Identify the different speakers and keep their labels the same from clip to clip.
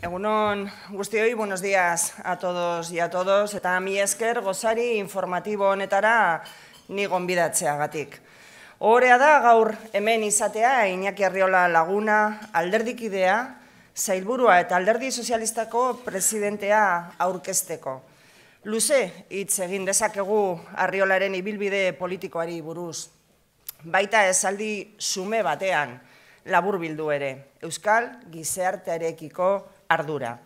Speaker 1: Egunon guztioi, buenos días a todos y a todos, eta mi esker gozari informatibo honetara ni gonbidatzea gatik. Horea da gaur hemen izatea Iñaki Arriola laguna, alderdikidea, zailburua eta alderdi sozialistako presidentea aurkesteko. Luze hitz egin dezakegu Arriolaren ibilbide politikoari buruz. Baita esaldi sume batean, labur bildu ere, Euskal gizartearekiko ardura.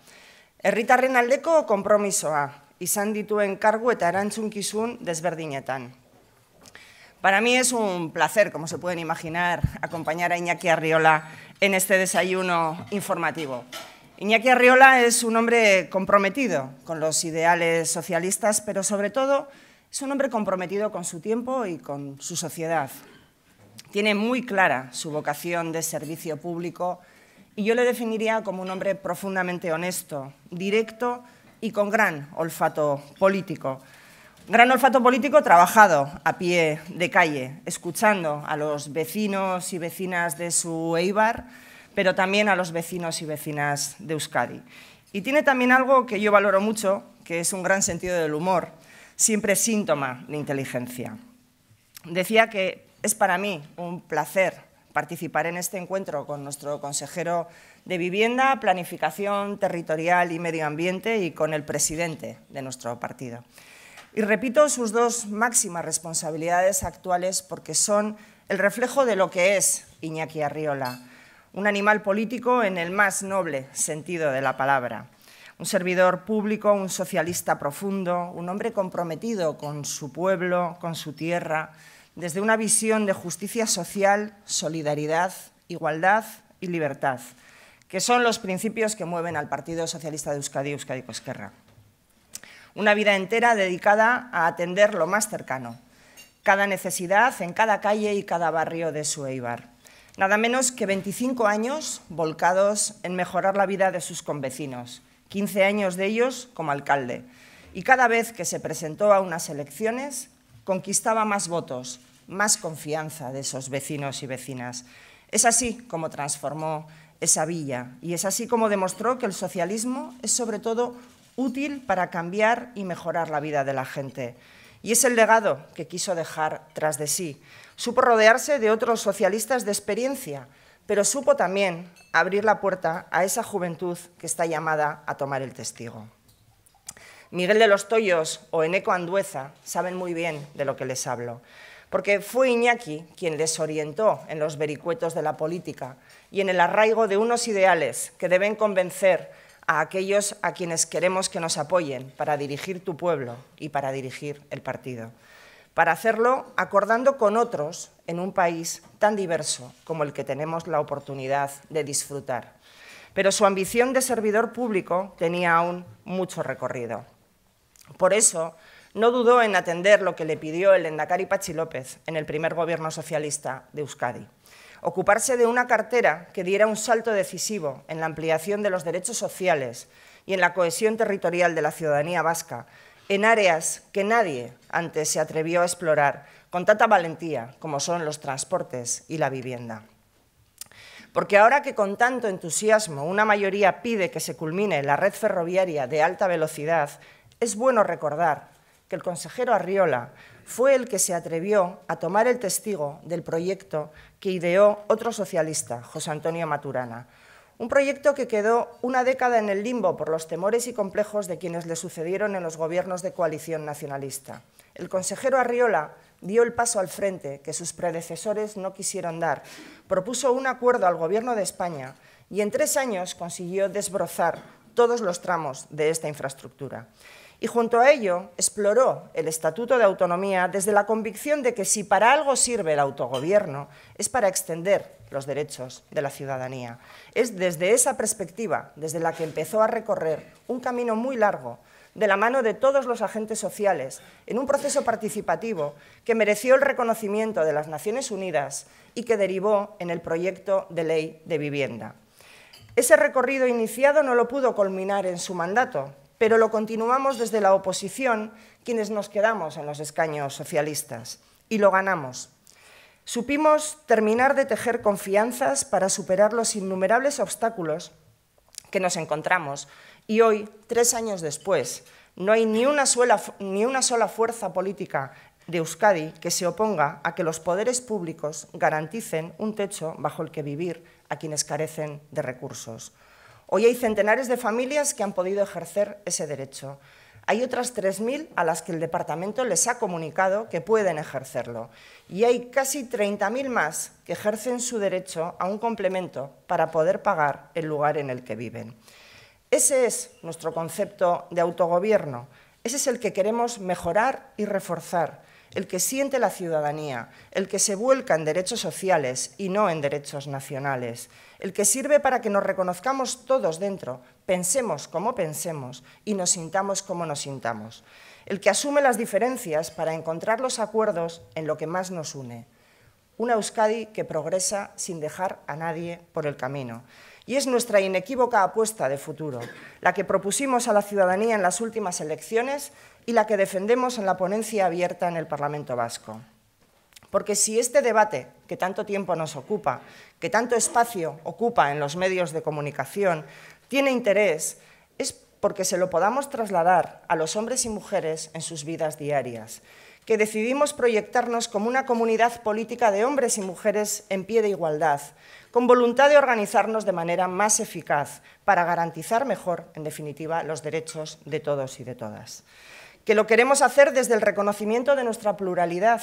Speaker 1: Herritarren aldeko konpromisoa, izan dituen kargu eta erantzunkisun desberdinetan. Para mí es un placer, como se pueden imaginar, acompañar a Iñaki Arriola en este desayuno informativo. Iñaki Arriola es un hombre comprometido con los ideales socialistas, pero sobre todo es un hombre comprometido con su tiempo y con su sociedad. Tiene muy clara su vocación de servicio público y yo le definiría como un hombre profundamente honesto, directo y con gran olfato político. Gran olfato político trabajado a pie de calle, escuchando a los vecinos y vecinas de su Eibar, pero también a los vecinos y vecinas de Euskadi. Y tiene también algo que yo valoro mucho, que es un gran sentido del humor, siempre síntoma de inteligencia. Decía que es para mí un placer participar en este encuentro con nuestro consejero de Vivienda, Planificación Territorial y Medio Ambiente y con el presidente de nuestro partido. Y repito sus dos máximas responsabilidades actuales porque son el reflejo de lo que es Iñaki Arriola, un animal político en el más noble sentido de la palabra. Un servidor público, un socialista profundo, un hombre comprometido con su pueblo, con su tierra, desde una visión de justicia social, solidaridad, igualdad y libertad, que son los principios que mueven al Partido Socialista de Euskadi Euskadi Cosquerra. Una vida entera dedicada a atender lo más cercano, cada necesidad en cada calle y cada barrio de su Eibar. Nada menos que 25 años volcados en mejorar la vida de sus convecinos, 15 años de ellos como alcalde. Y cada vez que se presentó a unas elecciones, conquistaba más votos, más confianza de esos vecinos y vecinas. Es así como transformó esa villa y es así como demostró que el socialismo es sobre todo útil para cambiar y mejorar la vida de la gente. Y es el legado que quiso dejar tras de sí. Supo rodearse de otros socialistas de experiencia, pero supo también abrir la puerta a esa juventud que está llamada a tomar el testigo. Miguel de los Toyos o Eneco Andueza saben muy bien de lo que les hablo porque fue Iñaki quien les orientó en los vericuetos de la política y en el arraigo de unos ideales que deben convencer a aquellos a quienes queremos que nos apoyen para dirigir tu pueblo y para dirigir el partido. Para hacerlo acordando con otros en un país tan diverso como el que tenemos la oportunidad de disfrutar. Pero su ambición de servidor público tenía aún mucho recorrido. Por eso, no dudó en atender lo que le pidió el Endacari Pachi López en el primer gobierno socialista de Euskadi. Ocuparse de una cartera que diera un salto decisivo en la ampliación de los derechos sociales y en la cohesión territorial de la ciudadanía vasca, en áreas que nadie antes se atrevió a explorar con tanta valentía como son los transportes y la vivienda. Porque ahora que con tanto entusiasmo una mayoría pide que se culmine la red ferroviaria de alta velocidad, es bueno recordar el consejero Arriola fue el que se atrevió a tomar el testigo del proyecto que ideó otro socialista, José Antonio Maturana. Un proyecto que quedó una década en el limbo por los temores y complejos de quienes le sucedieron en los gobiernos de coalición nacionalista. El consejero Arriola dio el paso al frente que sus predecesores no quisieron dar, propuso un acuerdo al Gobierno de España y en tres años consiguió desbrozar todos los tramos de esta infraestructura y junto a ello exploró el Estatuto de Autonomía desde la convicción de que si para algo sirve el autogobierno es para extender los derechos de la ciudadanía. Es desde esa perspectiva desde la que empezó a recorrer un camino muy largo de la mano de todos los agentes sociales, en un proceso participativo que mereció el reconocimiento de las Naciones Unidas y que derivó en el proyecto de ley de vivienda. Ese recorrido iniciado no lo pudo culminar en su mandato, pero lo continuamos desde la oposición, quienes nos quedamos en los escaños socialistas, y lo ganamos. Supimos terminar de tejer confianzas para superar los innumerables obstáculos que nos encontramos, y hoy, tres años después, no hay ni una, sola, fuerza política de Euskadi que se oponga a que los poderes públicos garanticen un techo bajo el que vivir a quienes carecen de recursos. Hoy hay centenares de familias que han podido ejercer ese derecho. Hay otras 3.000 a las que el departamento les ha comunicado que pueden ejercerlo. Y hay casi 30.000 más que ejercen su derecho a un complemento para poder pagar el lugar en el que viven. Ese es nuestro concepto de autogobierno. Ese es el que queremos mejorar y reforzar el que siente la ciudadanía, el que se vuelca en derechos sociales y no en derechos nacionales, el que sirve para que nos reconozcamos todos dentro, pensemos como pensemos y nos sintamos como nos sintamos, el que asume las diferencias para encontrar los acuerdos en lo que más nos une. Una Euskadi que progresa sin dejar a nadie por el camino. Y es nuestra inequívoca apuesta de futuro, la que propusimos a la ciudadanía en las últimas elecciones y la que defendemos en la ponencia abierta en el Parlamento Vasco. Porque si este debate, que tanto tiempo nos ocupa, que tanto espacio ocupa en los medios de comunicación, tiene interés, es porque se lo podamos trasladar a los hombres y mujeres en sus vidas diarias, que decidimos proyectarnos como una comunidad política de hombres y mujeres en pie de igualdad, con voluntad de organizarnos de manera más eficaz para garantizar mejor, en definitiva, los derechos de todos y de todas que lo queremos hacer desde el reconocimiento de nuestra pluralidad,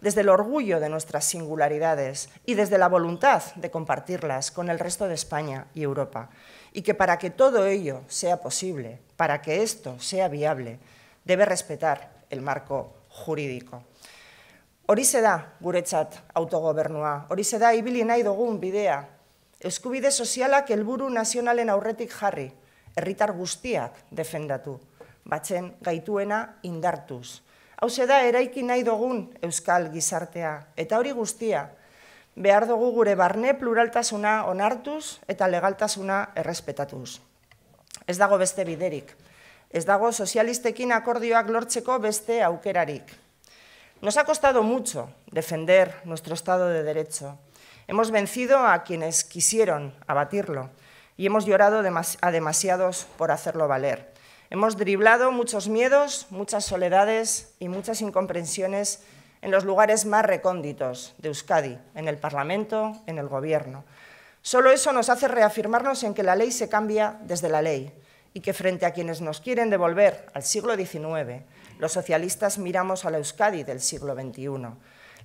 Speaker 1: desde el orgullo de nuestras singularidades y desde la voluntad de compartirlas con el resto de España y Europa. Y que para que todo ello sea posible, para que esto sea viable, debe respetar el marco jurídico. Horixe da guretzat autogobernua, horixe da ibili nahi dugun bidea, el sozialak helburu nazionalen aurretik jarri, herritar defenda defendatu. batzen gaituena indartuz. Hau da eraiki nahi dugun euskal gizartea eta hori guztia behar dugu gure barne pluraltasuna onartuz eta legaltasuna errespetatuz. Ez dago beste biderik. Ez dago sozialistekin akordioak lortzeko beste aukerarik. Nos ha costado mucho defender nuestro estado de derecho. Hemos vencido a quienes quisieron abatirlo y hemos llorado a demasiados por hacerlo valer. Hemos driblado muchos miedos, muchas soledades y muchas incomprensiones en los lugares más recónditos de Euskadi, en el Parlamento, en el Gobierno. Solo eso nos hace reafirmarnos en que la ley se cambia desde la ley y que frente a quienes nos quieren devolver al siglo XIX, los socialistas miramos a la Euskadi del siglo XXI,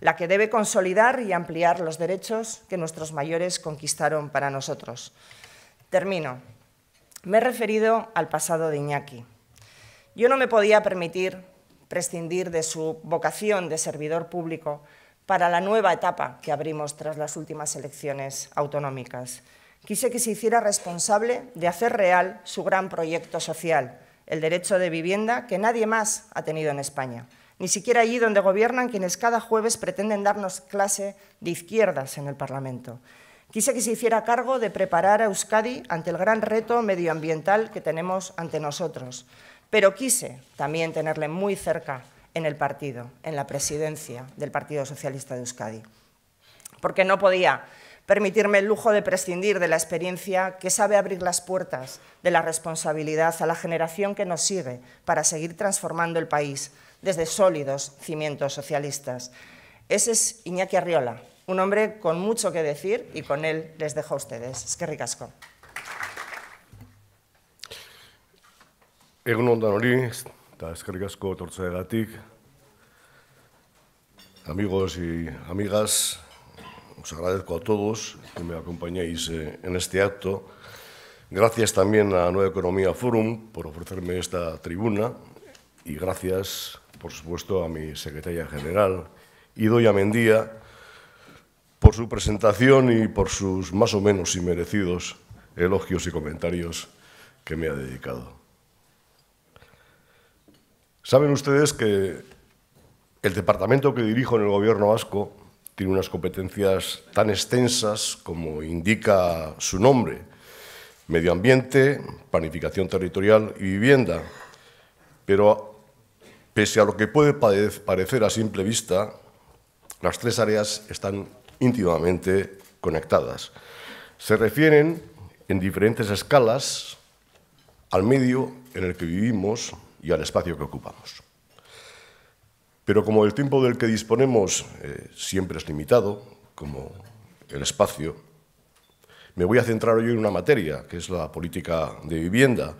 Speaker 1: la que debe consolidar y ampliar los derechos que nuestros mayores conquistaron para nosotros. Termino. Me he referido al pasado de Iñaki. Yo no me podía permitir prescindir de su vocación de servidor público para la nueva etapa que abrimos tras las últimas elecciones autonómicas. Quise que se hiciera responsable de hacer real su gran proyecto social, el derecho de vivienda que nadie más ha tenido en España, ni siquiera allí donde gobiernan quienes cada jueves pretenden darnos clase de izquierdas en el Parlamento quise que se hiciera cargo de preparar a Euskadi ante el gran reto medioambiental que tenemos ante nosotros, pero quise también tenerle muy cerca en el partido, en la presidencia del Partido Socialista de Euskadi, porque no podía permitirme el lujo de prescindir de la experiencia que sabe abrir las puertas de la responsabilidad a la generación que nos sigue para seguir transformando el país desde sólidos cimientos socialistas. Ese es Iñaki Arriola, un hombre con mucho que decir y con él les dejo a ustedes. Es que ricasco.
Speaker 2: Egun ondan hori, eta Amigos y amigas, os agradezco a todos que me acompañéis eh, en este acto. Gracias también a Nueva Economía Forum por ofrecerme esta tribuna y gracias, por supuesto, a mi secretaria general, Idoia Mendía, por su presentación y por sus más o menos inmerecidos elogios y comentarios que me ha dedicado. Saben ustedes que el departamento que dirijo en el Gobierno vasco tiene unas competencias tan extensas como indica su nombre, medio ambiente, planificación territorial y vivienda. Pero pese a lo que puede parecer a simple vista, las tres áreas están íntimamente conectadas. Se refieren en diferentes escalas al medio en el que vivimos y al espacio que ocupamos. Pero como el tiempo del que disponemos eh, siempre es limitado, como el espacio, me voy a centrar hoy en una materia, que es la política de vivienda,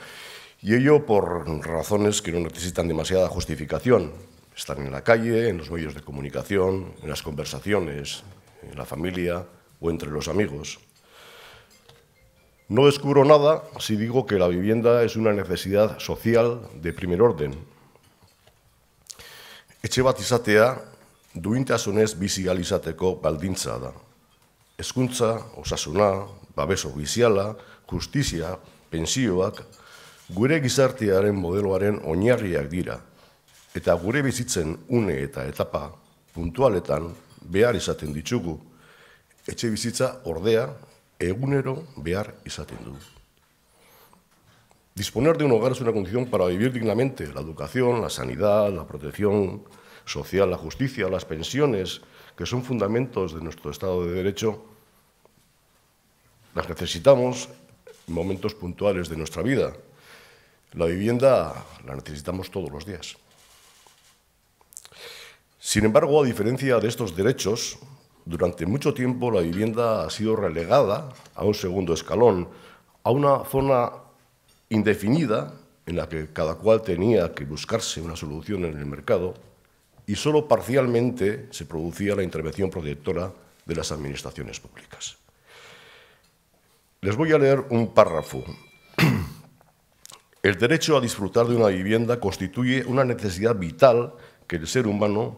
Speaker 2: y ello por razones que no necesitan demasiada justificación. Están en la calle, en los medios de comunicación, en las conversaciones, en la familia o entre los amigos. No descubro nada si digo que la vivienda es una necesidad social de primer orden. Etxe bat izatea duintasunez bizializateko baldintza da. Hezkuntza, osasuna, babeso biziala, justizia, pensioak gure gizartearen modeloaren oinarriak dira eta gure bizitzen une eta etapa puntualetan Bear y ditugu. Etxe ordea egunero bear y du. Disponer de un hogar es una condición para vivir dignamente. La educación, la sanidad, la protección social, la justicia, las pensiones, que son fundamentos de nuestro Estado de Derecho, las necesitamos en momentos puntuales de nuestra vida. La vivienda la necesitamos todos los días. Sin embargo, a diferencia de estos derechos, durante mucho tiempo la vivienda ha sido relegada a un segundo escalón, a una zona indefinida en la que cada cual tenía que buscarse una solución en el mercado y solo parcialmente se producía la intervención protectora de las administraciones públicas. Les voy a leer un párrafo. El derecho a disfrutar de una vivienda constituye una necesidad vital que el ser humano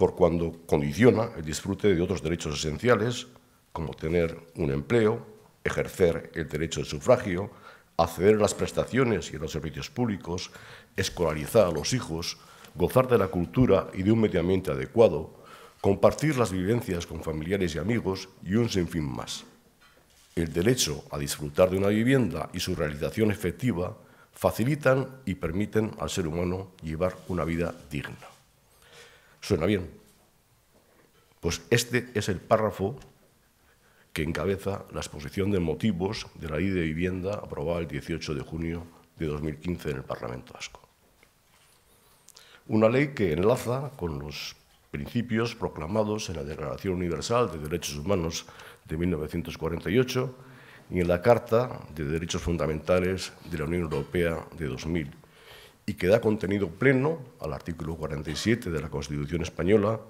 Speaker 2: por cuando condiciona el disfrute de otros derechos esenciales, como tener un empleo, ejercer el derecho de sufragio, acceder a las prestaciones y a los servicios públicos, escolarizar a los hijos, gozar de la cultura y de un medio ambiente adecuado, compartir las vivencias con familiares y amigos y un sinfín más. El derecho a disfrutar de una vivienda y su realización efectiva facilitan y permiten al ser humano llevar una vida digna. Suena bien. Pues este es el párrafo que encabeza la exposición de motivos de la ley de vivienda aprobada el 18 de junio de 2015 en el Parlamento Vasco. Una ley que enlaza con los principios proclamados en la Declaración Universal de Derechos Humanos de 1948 y en la Carta de Derechos Fundamentales de la Unión Europea de 2000 y que da contenido pleno al artículo 47 de la Constitución española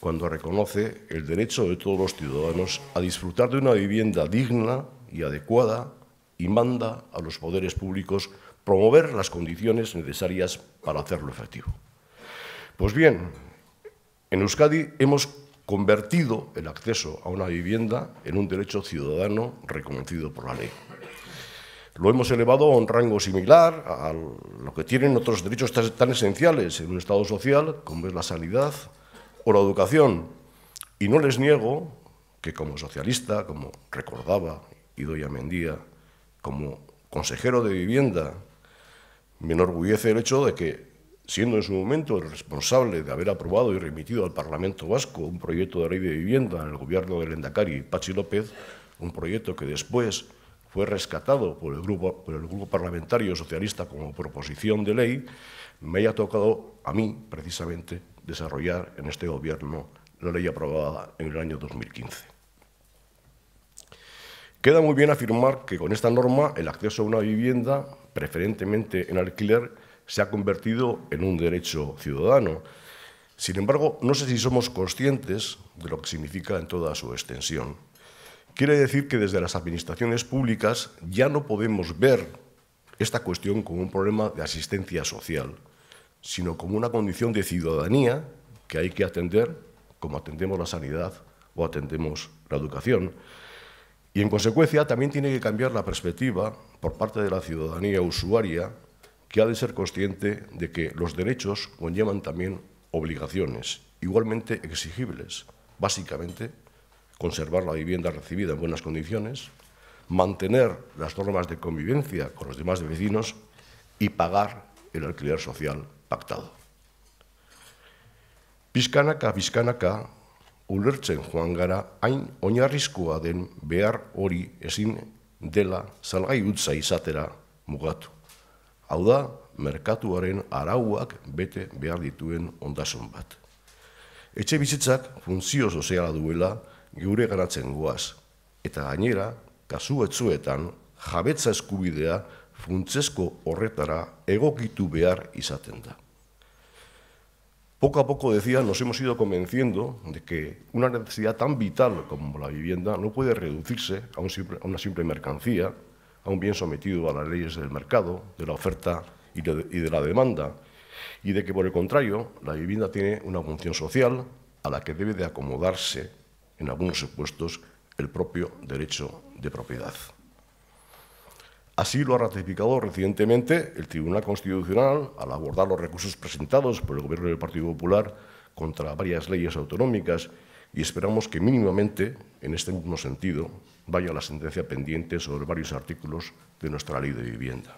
Speaker 2: cuando reconoce el derecho de todos los ciudadanos a disfrutar de una vivienda digna y adecuada y manda a los poderes públicos promover las condiciones necesarias para hacerlo efectivo. Pues bien, en Euskadi hemos convertido el acceso a una vivienda en un derecho ciudadano reconocido por la ley lo hemos elevado a un rango similar a lo que tienen otros derechos tan esenciales en un Estado social, como es la sanidad o la educación. Y no les niego que como socialista, como recordaba Idoia Mendía, como consejero de vivienda, me enorgullece el hecho de que, siendo en su momento el responsable de haber aprobado y remitido al Parlamento Vasco un proyecto de ley de vivienda en el gobierno del Endacari Pachi López, un proyecto que después fue rescatado por el grupo, parlamentario socialista como proposición de ley, me haya tocado a mí, precisamente, desarrollar en este gobierno la ley aprobada en el año 2015. Queda muy bien afirmar que con esta norma el acceso a una vivienda, preferentemente en alquiler, se ha convertido en un derecho ciudadano. Sin embargo, no sé si somos conscientes de lo que significa en toda su extensión. Quiere decir que desde las administraciones públicas ya no podemos ver esta cuestión como un problema de asistencia social, sino como una condición de ciudadanía que hay que atender como atendemos la sanidad o atendemos la educación. Y en consecuencia también tiene que cambiar la perspectiva por parte de la ciudadanía usuaria que ha de ser consciente de que los derechos conllevan también obligaciones, igualmente exigibles, básicamente conservar la vivienda recibida en buenas condiciones, mantener las normas de convivencia con los demás vecinos y pagar el alquiler social pactado. Pizkanaka, pizkanaka, ulertzen joan gara hain oinarrizkoa den behar hori ezin dela salgai utza izatera mugatu. Hau da, merkatuaren arauak bete behar dituen ondasun bat. Etxe bizitzak funtzio soziala duela, geure garatzen guas, Eta gainera, kasu etzuetan, jabetza eskubidea funtzesko horretara egokitu behar Poco a poco, decía, nos hemos ido convenciendo de que una necesidad tan vital como la vivienda no puede reducirse a, una simple mercancía, a un bien sometido a las leyes del mercado, de la oferta y de la demanda, y de que, por el contrario, la vivienda tiene una función social a la que debe de acomodarse en algunos supuestos, el propio derecho de propiedad. Así lo ha ratificado recientemente el Tribunal Constitucional al abordar los recursos presentados por el Gobierno del Partido Popular contra varias leyes autonómicas y esperamos que mínimamente, en este mismo sentido, vaya la sentencia pendiente sobre varios artículos de nuestra ley de vivienda.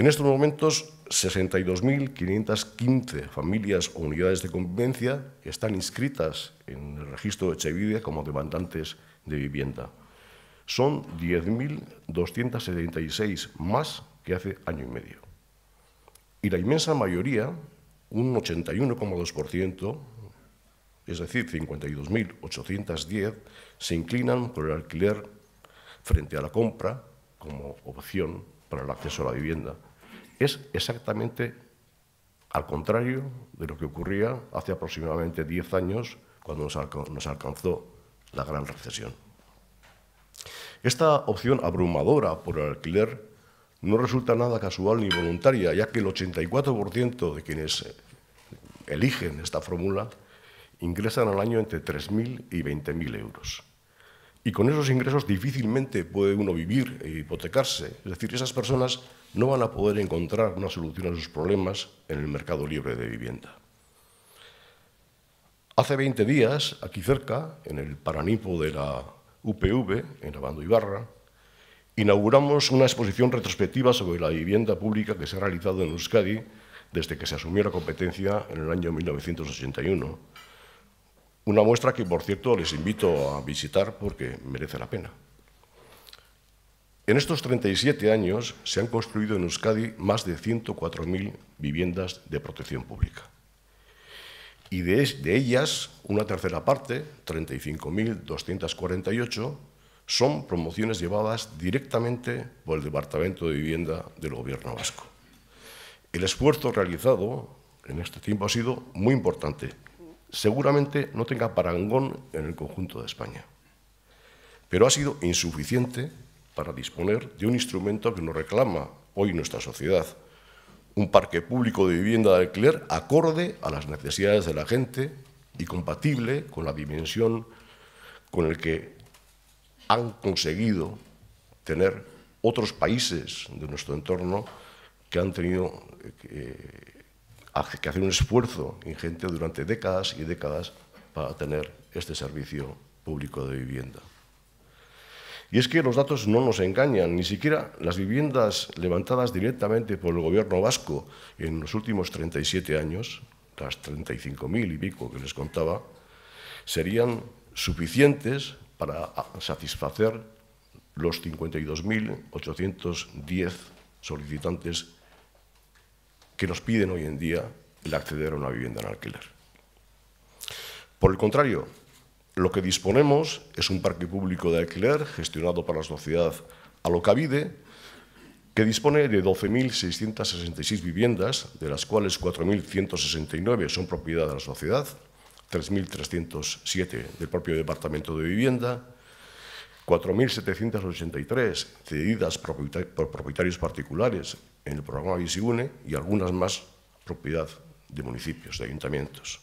Speaker 2: En estos momentos, 62.515 familias o unidades de convivencia están inscritas en el registro de Echevide como demandantes de vivienda. Son 10.276 más que hace año y medio. Y la inmensa mayoría, un 81,2%, es decir, 52.810, se inclinan por el alquiler frente a la compra como opción para el acceso a la vivienda es exactamente al contrario de lo que ocurría hace aproximadamente 10 años cuando nos, alcanzó la gran recesión. Esta opción abrumadora por el alquiler no resulta nada casual ni voluntaria, ya que el 84% de quienes eligen esta fórmula ingresan al año entre 3.000 y 20.000 euros. Y con esos ingresos difícilmente puede uno vivir e hipotecarse. Es decir, esas personas no van a poder encontrar una solución a sus problemas en el mercado libre de vivienda. Hace 20 días, aquí cerca, en el Paranipo de la UPV, en Abando Ibarra, inauguramos una exposición retrospectiva sobre la vivienda pública que se ha realizado en Euskadi desde que se asumió la competencia en el año 1981. Una muestra que, por cierto, les invito a visitar porque merece la pena. En estos 37 años se han construido en Euskadi más de 104.000 viviendas de protección pública. Y de, ellas, una tercera parte, 35.248, son promociones llevadas directamente por el Departamento de Vivienda del Gobierno vasco. El esfuerzo realizado en este tiempo ha sido muy importante. Seguramente no tenga parangón en el conjunto de España, pero ha sido insuficiente para disponer de un instrumento que nos reclama hoy nuestra sociedad, un parque público de vivienda de alquiler acorde a las necesidades de la gente y compatible con la dimensión con el que han conseguido tener otros países de nuestro entorno que han tenido eh, que hacer un esfuerzo ingente durante décadas y décadas para tener este servicio público de vivienda. Y es que los datos no nos engañan, ni siquiera las viviendas levantadas directamente por el gobierno vasco en los últimos 37 años, las 35.000 y pico que les contaba, serían suficientes para satisfacer los 52.810 solicitantes que nos piden hoy en día el acceder a una vivienda en alquiler. Por el contrario, lo que disponemos es un parque público de alquiler gestionado por la sociedad Alocavide, que dispone de 12.666 viviendas, de las cuales 4.169 son propiedad de la sociedad, 3.307 del propio Departamento de Vivienda, 4.783 cedidas por propietarios particulares en el programa Visigune y algunas más propiedad de municipios, de ayuntamientos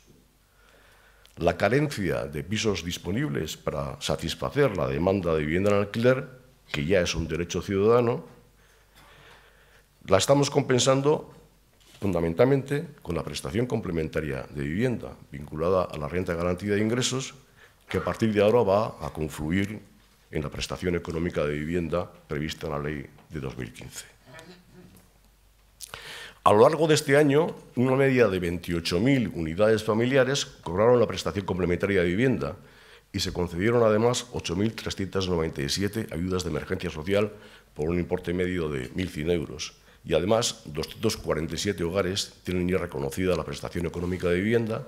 Speaker 2: la carencia de pisos disponibles para satisfacer la demanda de vivienda en alquiler, que ya es un derecho ciudadano, la estamos compensando fundamentalmente con la prestación complementaria de vivienda vinculada a la renta garantía de ingresos, que a partir de ahora va a confluir en la prestación económica de vivienda prevista en la ley de 2015. A lo largo de este año, una media de 28.000 unidades familiares cobraron la prestación complementaria de vivienda y se concedieron además 8.397 ayudas de emergencia social por un importe medio de 1.100 euros. Y además, 247 hogares tienen ya reconocida la prestación económica de vivienda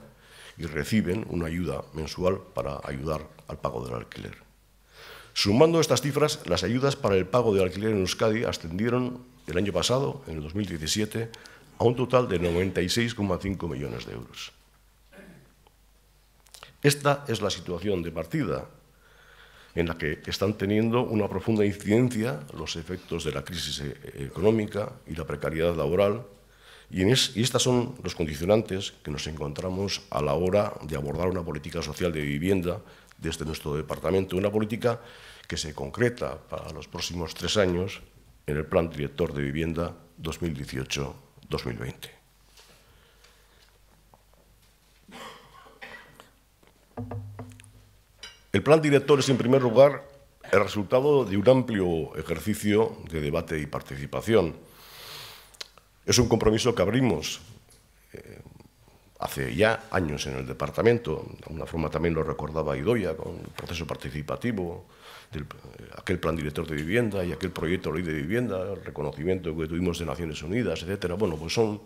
Speaker 2: y reciben una ayuda mensual para ayudar al pago del alquiler. Sumando estas cifras, las ayudas para el pago del alquiler en Euskadi ascendieron ...el año pasado, en el 2017, a un total de 96,5 millones de euros. Esta es la situación de partida en la que están teniendo una profunda incidencia los efectos de la crisis e-, económica y la precariedad laboral, y, y estas son los condicionantes que nos encontramos a la hora de abordar una política social de vivienda desde nuestro departamento, una política que se concreta para los próximos tres años en el Plan Director de Vivienda 2018-2020. El plan director es, en primer lugar, el resultado de un amplio ejercicio de debate y participación. Es un compromiso que abrimos eh, hace ya años en el departamento, de alguna forma también lo recordaba Idoia, con el proceso participativo, aquel plan director de vivienda y aquel proyecto de ley de vivienda, el reconocimiento que tuvimos de Naciones Unidas, etcétera. Bueno, pues son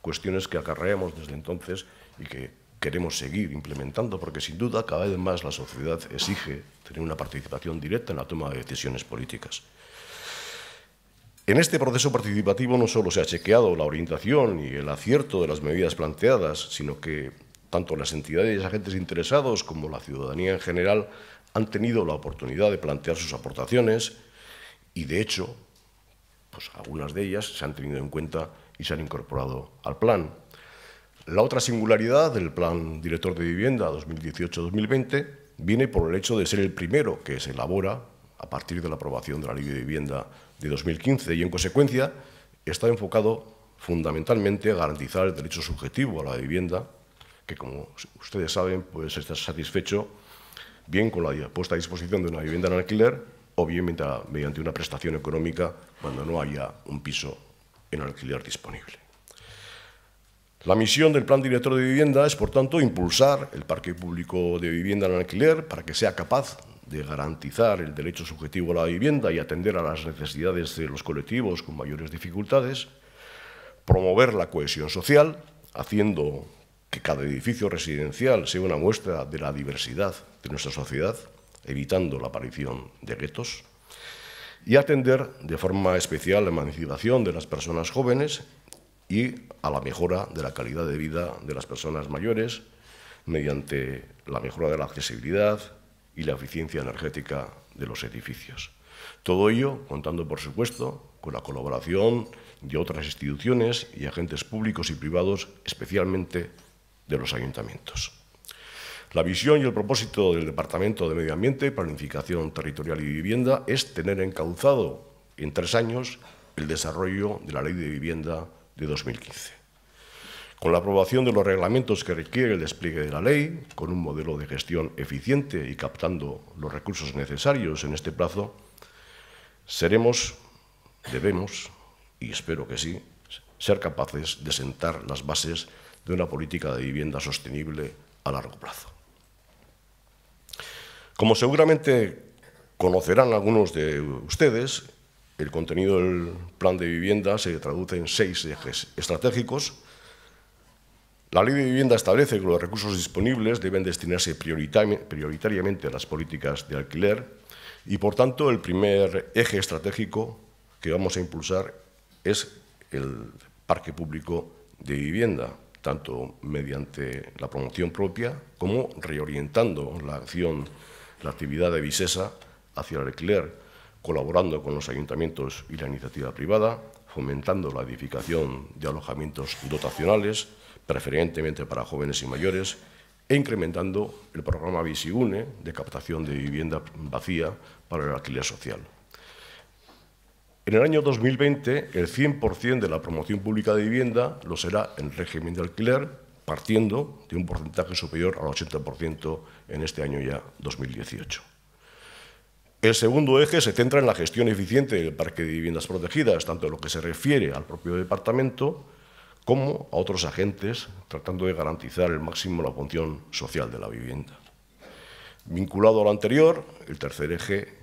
Speaker 2: cuestiones que acarreamos desde entonces y que queremos seguir implementando porque sin duda cada vez más la sociedad exige tener una participación directa en la toma de decisiones políticas. En este proceso participativo no solo se ha chequeado la orientación y el acierto de las medidas planteadas, sino que tanto las entidades y agentes interesados como la ciudadanía en general han tenido la oportunidad de plantear sus aportaciones y, de hecho, pues algunas de ellas se han tenido en cuenta y se han incorporado al plan. La otra singularidad del Plan Director de Vivienda 2018-2020 viene por el hecho de ser el primero que se elabora a partir de la aprobación de la Ley de Vivienda de 2015 y, en consecuencia, está enfocado fundamentalmente a garantizar el derecho subjetivo a la vivienda, que, como ustedes saben, puede ser satisfecho bien con la puesta a disposición de una vivienda en alquiler o bien mediante una prestación económica cuando no haya un piso en alquiler disponible. La misión del Plan Director de Vivienda es, por tanto, impulsar el parque público de vivienda en alquiler para que sea capaz de garantizar el derecho subjetivo a la vivienda y atender a las necesidades de los colectivos con mayores dificultades, promover la cohesión social, haciendo que cada edificio residencial sea una muestra de la diversidad de nuestra sociedad, evitando la aparición de guetos, y atender de forma especial la emancipación de las personas jóvenes y a la mejora de la calidad de vida de las personas mayores mediante la mejora de la accesibilidad y la eficiencia energética de los edificios. Todo ello contando, por supuesto, con la colaboración de otras instituciones y agentes públicos y privados, especialmente de los ayuntamientos. La visión y el propósito del Departamento de Medio Ambiente, Planificación Territorial y Vivienda es tener encauzado en tres años el desarrollo de la Ley de Vivienda de 2015. Con la aprobación de los reglamentos que requiere el despliegue de la ley, con un modelo de gestión eficiente y captando los recursos necesarios en este plazo, seremos, debemos, y espero que sí, ser capaces de sentar las bases de una política de vivienda sostenible a largo plazo. Como seguramente conocerán algunos de ustedes, el contenido del plan de vivienda se traduce en seis ejes estratégicos. La ley de vivienda establece que los recursos disponibles deben destinarse prioritariamente a las políticas de alquiler y, por tanto, el primer eje estratégico que vamos a impulsar es el parque público de vivienda, tanto mediante la promoción propia como reorientando la acción, la actividad de Visesa hacia el alquiler, colaborando con los ayuntamientos y la iniciativa privada, fomentando la edificación de alojamientos dotacionales, preferentemente para jóvenes y mayores, e incrementando el programa Visigune de captación de vivienda vacía para el alquiler social. En el año 2020, el 100% de la promoción pública de vivienda lo será en régimen de alquiler, partiendo de un porcentaje superior al 80% en este año ya 2018. El segundo eje se centra en la gestión eficiente del parque de viviendas protegidas, tanto en lo que se refiere al propio departamento como a otros agentes, tratando de garantizar el máximo la función social de la vivienda. Vinculado al anterior, el tercer eje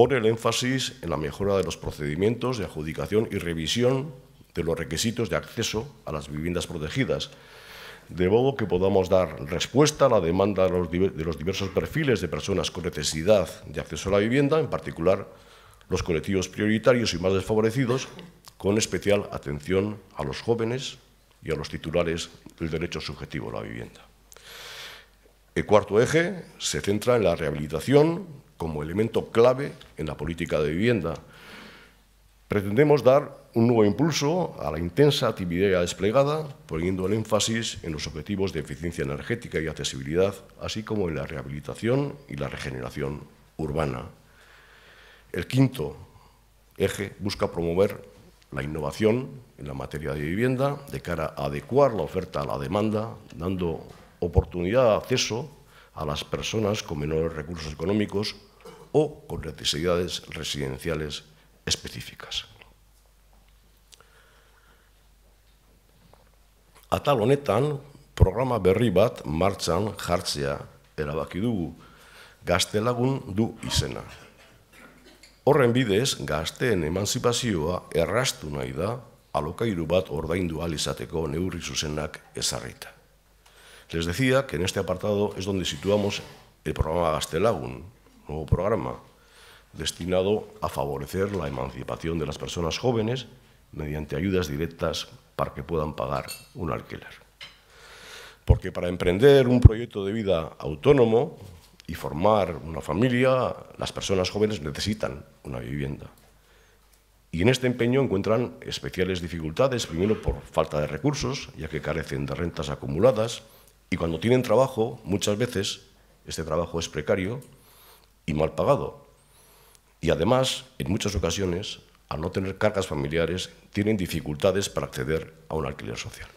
Speaker 2: pone el énfasis en la mejora de los procedimientos de adjudicación y revisión de los requisitos de acceso a las viviendas protegidas, de modo que podamos dar respuesta a la demanda de los diversos perfiles de personas con necesidad de acceso a la vivienda, en particular los colectivos prioritarios y más desfavorecidos, con especial atención a los jóvenes y a los titulares del derecho subjetivo a la vivienda. El cuarto eje se centra en la rehabilitación como elemento clave en la política de vivienda. Pretendemos dar un nuevo impulso a la intensa actividad desplegada, poniendo el énfasis en los objetivos de eficiencia energética y accesibilidad, así como en la rehabilitación y la regeneración urbana. El quinto eje busca promover la innovación en la materia de vivienda de cara a adecuar la oferta a la demanda, dando oportunidad de acceso a las personas con menores recursos económicos o con necesidades residenciales específicas. Atal honetan, programa berri bat martxan jartzea erabaki dugu, gaztelagun du izena. Horren bidez, gazteen emanzipazioa errastu nahi da, alokairu bat ordaindu alizateko neurri zuzenak ezarrita. Les decía que en este apartado es donde situamos el programa Gaztelagun, nuevo programa destinado a favorecer la emancipación de las personas jóvenes mediante ayudas directas para que puedan pagar un alquiler. Porque para emprender un proyecto de vida autónomo y formar una familia, las personas jóvenes necesitan una vivienda. Y en este empeño encuentran especiales dificultades, primero por falta de recursos, ya que carecen de rentas acumuladas, y cuando tienen trabajo, muchas veces este trabajo es precario y mal pagado. Y además, en muchas ocasiones, al no tener cargas familiares, tienen dificultades para acceder a un alquiler social.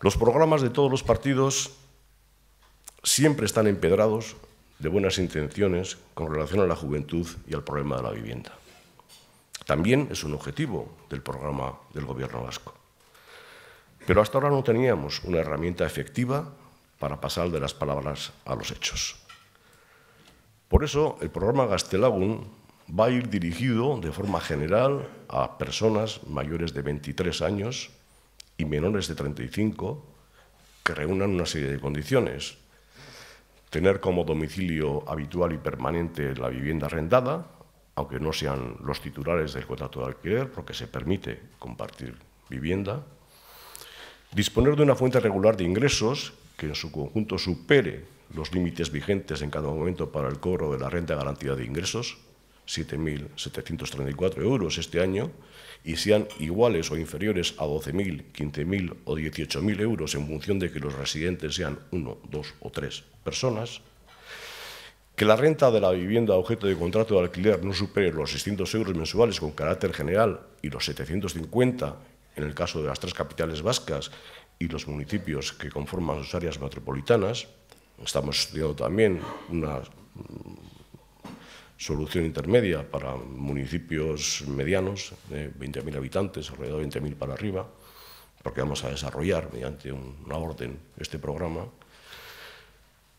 Speaker 2: Los programas de todos los partidos siempre están empedrados de buenas intenciones con relación a la juventud y al problema de la vivienda. También es un objetivo del programa del Gobierno vasco. Pero hasta ahora no teníamos una herramienta efectiva para pasar de las palabras a los hechos. Por eso el programa Gastelagun va a ir dirigido de forma general a personas mayores de 23 años y menores de 35 que reúnan una serie de condiciones. Tener como domicilio habitual y permanente la vivienda arrendada, aunque no sean los titulares del contrato de alquiler, porque se permite compartir vivienda. Disponer de una fuente regular de ingresos que en su conjunto supere los límites vigentes en cada momento para el cobro de la renta garantía de ingresos, 7.734 euros este año, y sean iguales o inferiores a 12.000, 15.000 o 18.000 euros en función de que los residentes sean uno, dos o tres personas, que la renta de la vivienda objeto de contrato de alquiler no supere los 600 euros mensuales con carácter general y los 750 en el caso de las tres capitales vascas y los municipios que conforman sus áreas metropolitanas, Estamos estudiando también una mm, solución intermedia para municipios medianos, de 20.000 habitantes, alrededor de 20.000 para arriba, porque vamos a desarrollar mediante una orden este programa,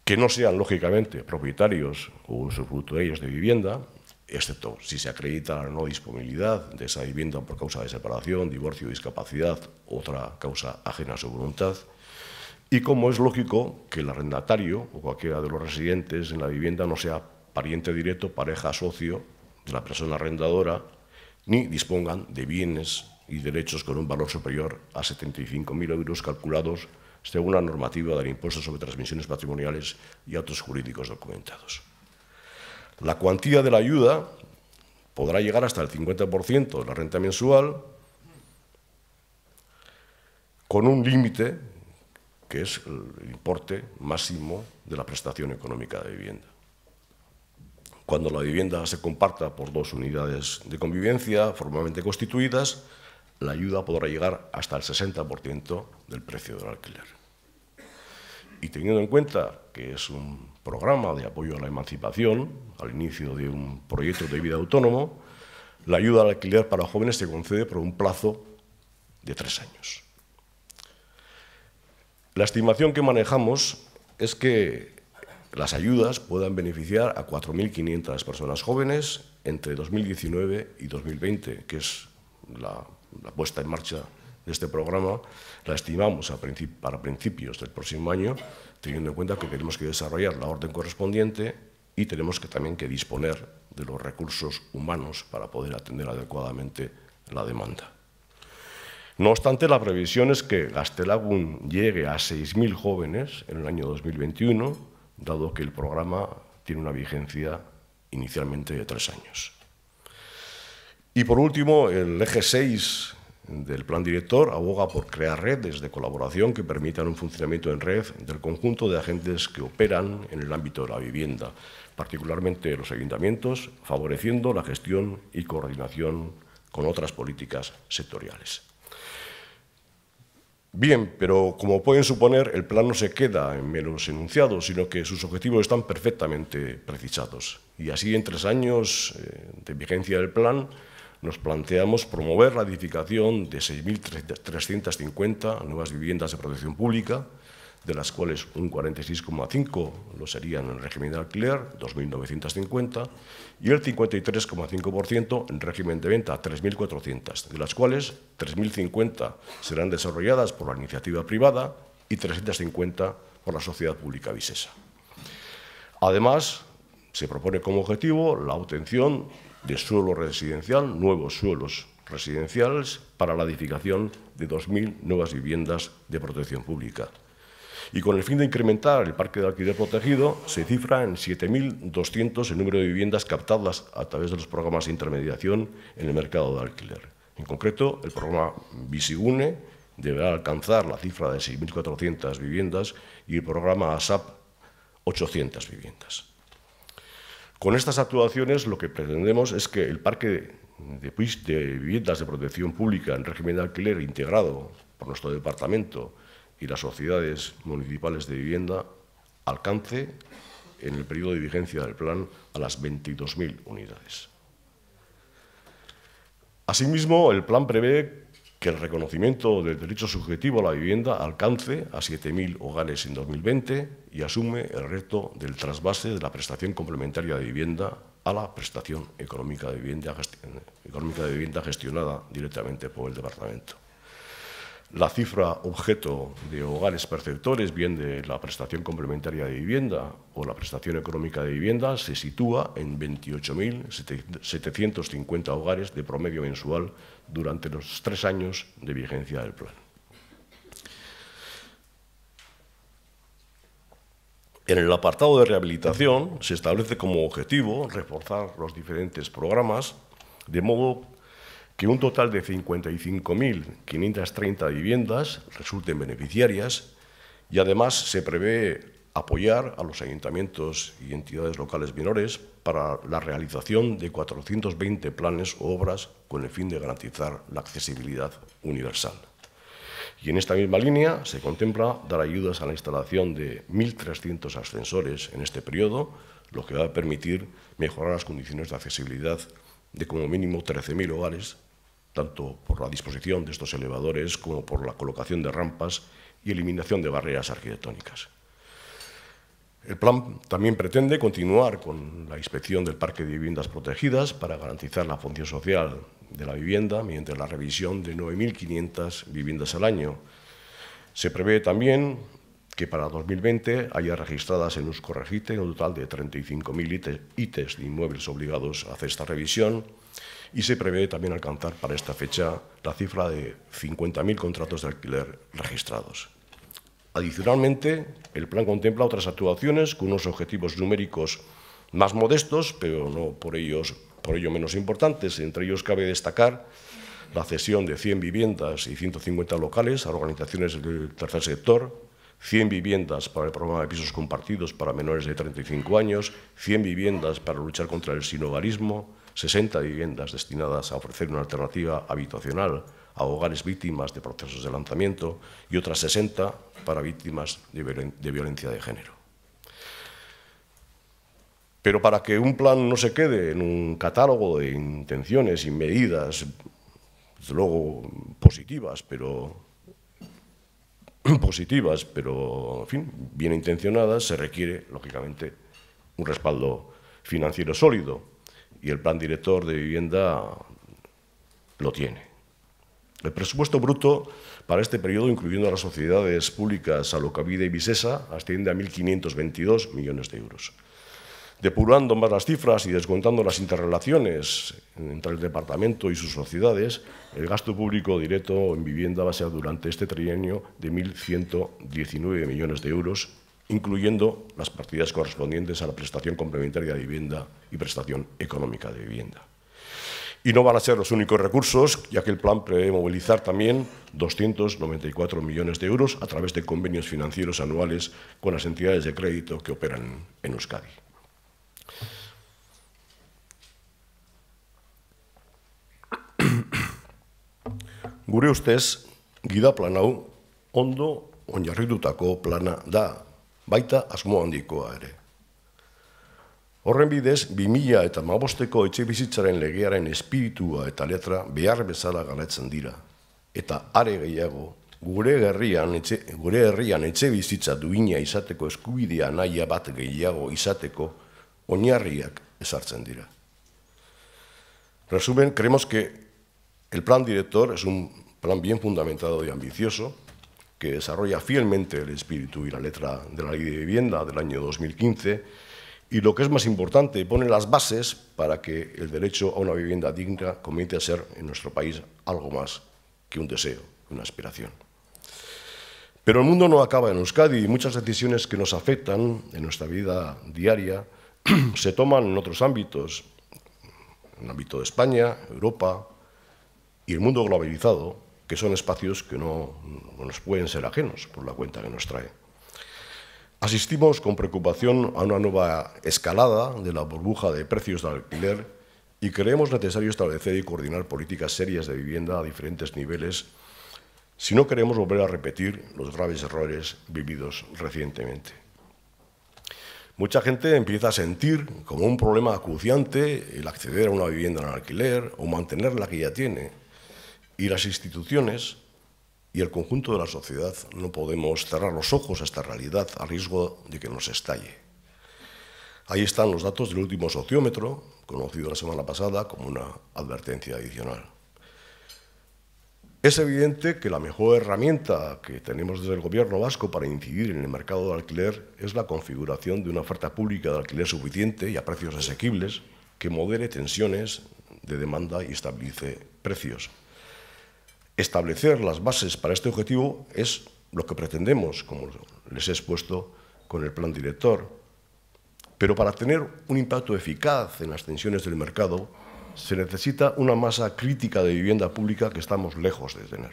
Speaker 2: que no sean, lógicamente, propietarios o usufructuarios de vivienda, excepto si se acredita la no disponibilidad de esa vivienda por causa de separación, divorcio, discapacidad, otra causa ajena a su voluntad, y como es lógico que el arrendatario o cualquiera de los residentes en la vivienda no sea pariente directo, pareja, socio de la persona arrendadora, ni dispongan de bienes y derechos con un valor superior a 75.000 euros calculados según la normativa del impuesto sobre transmisiones patrimoniales y actos jurídicos documentados. La cuantía de la ayuda podrá llegar hasta el 50% de la renta mensual, con un límite es el importe máximo de la prestación económica de vivienda. Cuando la vivienda se comparta por dos unidades de convivencia formalmente constituidas, la ayuda podrá llegar hasta el 60% del precio del alquiler. Y teniendo en cuenta que es un programa de apoyo a la emancipación, al inicio de un proyecto de vida autónomo, la ayuda al alquiler para jóvenes se concede por un plazo de tres años. La estimación que manejamos es que las ayudas puedan beneficiar a 4.500 personas jóvenes entre 2019 y 2020, que es la, puesta en marcha de este programa, la estimamos para principios del próximo año, teniendo en cuenta que tenemos que desarrollar la orden correspondiente y tenemos que también que disponer de los recursos humanos para poder atender adecuadamente la demanda. No obstante, la previsión es que Gastelagún llegue a 6.000 jóvenes en el año 2021, dado que el programa tiene una vigencia inicialmente de tres años. Y por último, el eje 6 del plan director aboga por crear redes de colaboración que permitan un funcionamiento en red del conjunto de agentes que operan en el ámbito de la vivienda, particularmente los ayuntamientos, favoreciendo la gestión y coordinación con otras políticas sectoriales. Bien, pero como pueden suponer, el plan no se queda en menos enunciados, sino que sus objetivos están perfectamente precisados. Y así, en tres años eh, de vigencia del plan, nos planteamos promover la edificación de 6.350 nuevas viviendas de protección pública, de las cuales un 46,5 lo serían en régimen de alquiler, 2.950, y el 53,5% en régimen de venta, 3.400, de las cuales 3.050 serán desarrolladas por la iniciativa privada y 350 por la sociedad pública visesa. Además, se propone como objetivo la obtención de suelo residencial, nuevos suelos residenciales, para la edificación de 2.000 nuevas viviendas de protección pública, y con el fin de incrementar el parque de alquiler protegido se cifra en 7.200 el número de viviendas captadas a través de los programas de intermediación en el mercado de alquiler. En concreto, el programa Visigune deberá alcanzar la cifra de 6.400 viviendas y el programa ASAP 800 viviendas. Con estas actuaciones lo que pretendemos es que el parque de, de viviendas de protección pública en régimen de alquiler integrado por nuestro departamento y las sociedades municipales de vivienda alcance en el periodo de vigencia del plan a las 22.000 unidades. Asimismo, el plan prevé que el reconocimiento del derecho subjetivo a la vivienda alcance a 7.000 hogares en 2020 y asume el reto del trasvase de la prestación complementaria de vivienda a la prestación económica de vivienda, económica de vivienda gestionada directamente por el Departamento la cifra objeto de hogares perceptores, bien de la prestación complementaria de vivienda o la prestación económica de vivienda, se sitúa en 28.750 hogares de promedio mensual durante los tres años de vigencia del plan. En el apartado de rehabilitación se establece como objetivo reforzar los diferentes programas de modo que un total de 55.530 viviendas resulten beneficiarias y además se prevé apoyar a los ayuntamientos y entidades locales menores para la realización de 420 planes o obras con el fin de garantizar la accesibilidad universal. Y en esta misma línea se contempla dar ayudas a la instalación de 1.300 ascensores en este periodo, lo que va a permitir mejorar las condiciones de accesibilidad de como mínimo 13.000 hogares tanto por la disposición de estos elevadores como por la colocación de rampas y eliminación de barreras arquitectónicas. El plan también pretende continuar con la inspección del parque de viviendas protegidas para garantizar la función social de la vivienda mediante la revisión de 9.500 viviendas al año. Se prevé también que para 2020 haya registradas en USCORREGITE un total de 35.000 ITES e de inmuebles obligados a hacer esta revisión, y se prevé también alcanzar para esta fecha la cifra de 50.000 contratos de alquiler registrados. Adicionalmente, el plan contempla otras actuaciones con unos objetivos numéricos más modestos, pero no por, por ello menos importantes. Entre ellos cabe destacar la cesión de 100 viviendas y 150 locales a organizaciones del tercer sector, 100 viviendas para el programa de pisos compartidos para menores de 35 años, 100 viviendas para luchar contra el sinogarismo, 60 viviendas destinadas a ofrecer una alternativa habitacional a hogares víctimas de procesos de lanzamiento y otras 60 para víctimas de, violencia de género. Pero para que un plan no se quede en un catálogo de intenciones y medidas, desde luego positivas, pero positivas, pero en fin, bien intencionadas, se requiere, lógicamente, un respaldo financiero sólido y el plan director de vivienda lo tiene. El presupuesto bruto para este periodo, incluyendo a las sociedades públicas Alocavide y Bisesa, asciende a 1.522 millones de euros. Depurando más las cifras y descontando las interrelaciones entre el departamento y sus sociedades, el gasto público directo en vivienda va a ser durante este trienio de 1.119 millones de euros incluyendo las partidas correspondientes a la prestación complementaria de vivienda y prestación económica de vivienda. Y no van a ser los únicos recursos, ya que el plan prevé movilizar también 294 millones de euros a través de convenios financieros anuales con las entidades de crédito que operan en Euskadi. Gure ustez, gida plan hau ondo plana da, baita asmo handikoa ere. Horren bidez, 2000 eta mabosteko etxe bizitzaren legearen espiritua eta letra behar bezala galetzen dira. Eta are gehiago, gure herrian etxe, gure herrian etxe bizitza duina izateko eskubidea naia bat gehiago izateko oinarriak ezartzen dira. Resumen, creemos que el plan director es un plan bien fundamentado y ambicioso, que desarrolla fielmente el espíritu y la letra de la Ley de Vivienda del año 2015 y, lo que es más importante, pone las bases para que el derecho a una vivienda digna comience a ser en nuestro país algo más que un deseo, una aspiración. Pero el mundo no acaba en Euskadi y muchas decisiones que nos afectan en nuestra vida diaria se toman en otros ámbitos, en el ámbito de España, Europa y el mundo globalizado, que son espacios que no, nos pueden ser ajenos por la cuenta que nos trae. Asistimos con preocupación a una nueva escalada de la burbuja de precios de alquiler y creemos necesario establecer y coordinar políticas serias de vivienda a diferentes niveles si no queremos volver a repetir los graves errores vividos recientemente. Mucha gente empieza a sentir como un problema acuciante el acceder a una vivienda en alquiler o mantener la que ya tiene, y las instituciones y el conjunto de la sociedad no podemos cerrar los ojos a esta realidad a riesgo de que nos estalle. Ahí están los datos del último sociómetro, conocido la semana pasada como una advertencia adicional. Es evidente que la mejor herramienta que tenemos desde el Gobierno vasco para incidir en el mercado de alquiler es la configuración de una oferta pública de alquiler suficiente y a precios asequibles que modere tensiones de demanda y estabilice precios. Establecer las bases para este objetivo es lo que pretendemos, como les he expuesto con el plan director. Pero para tener un impacto eficaz en las tensiones del mercado, se necesita una masa crítica de vivienda pública que estamos lejos de tener.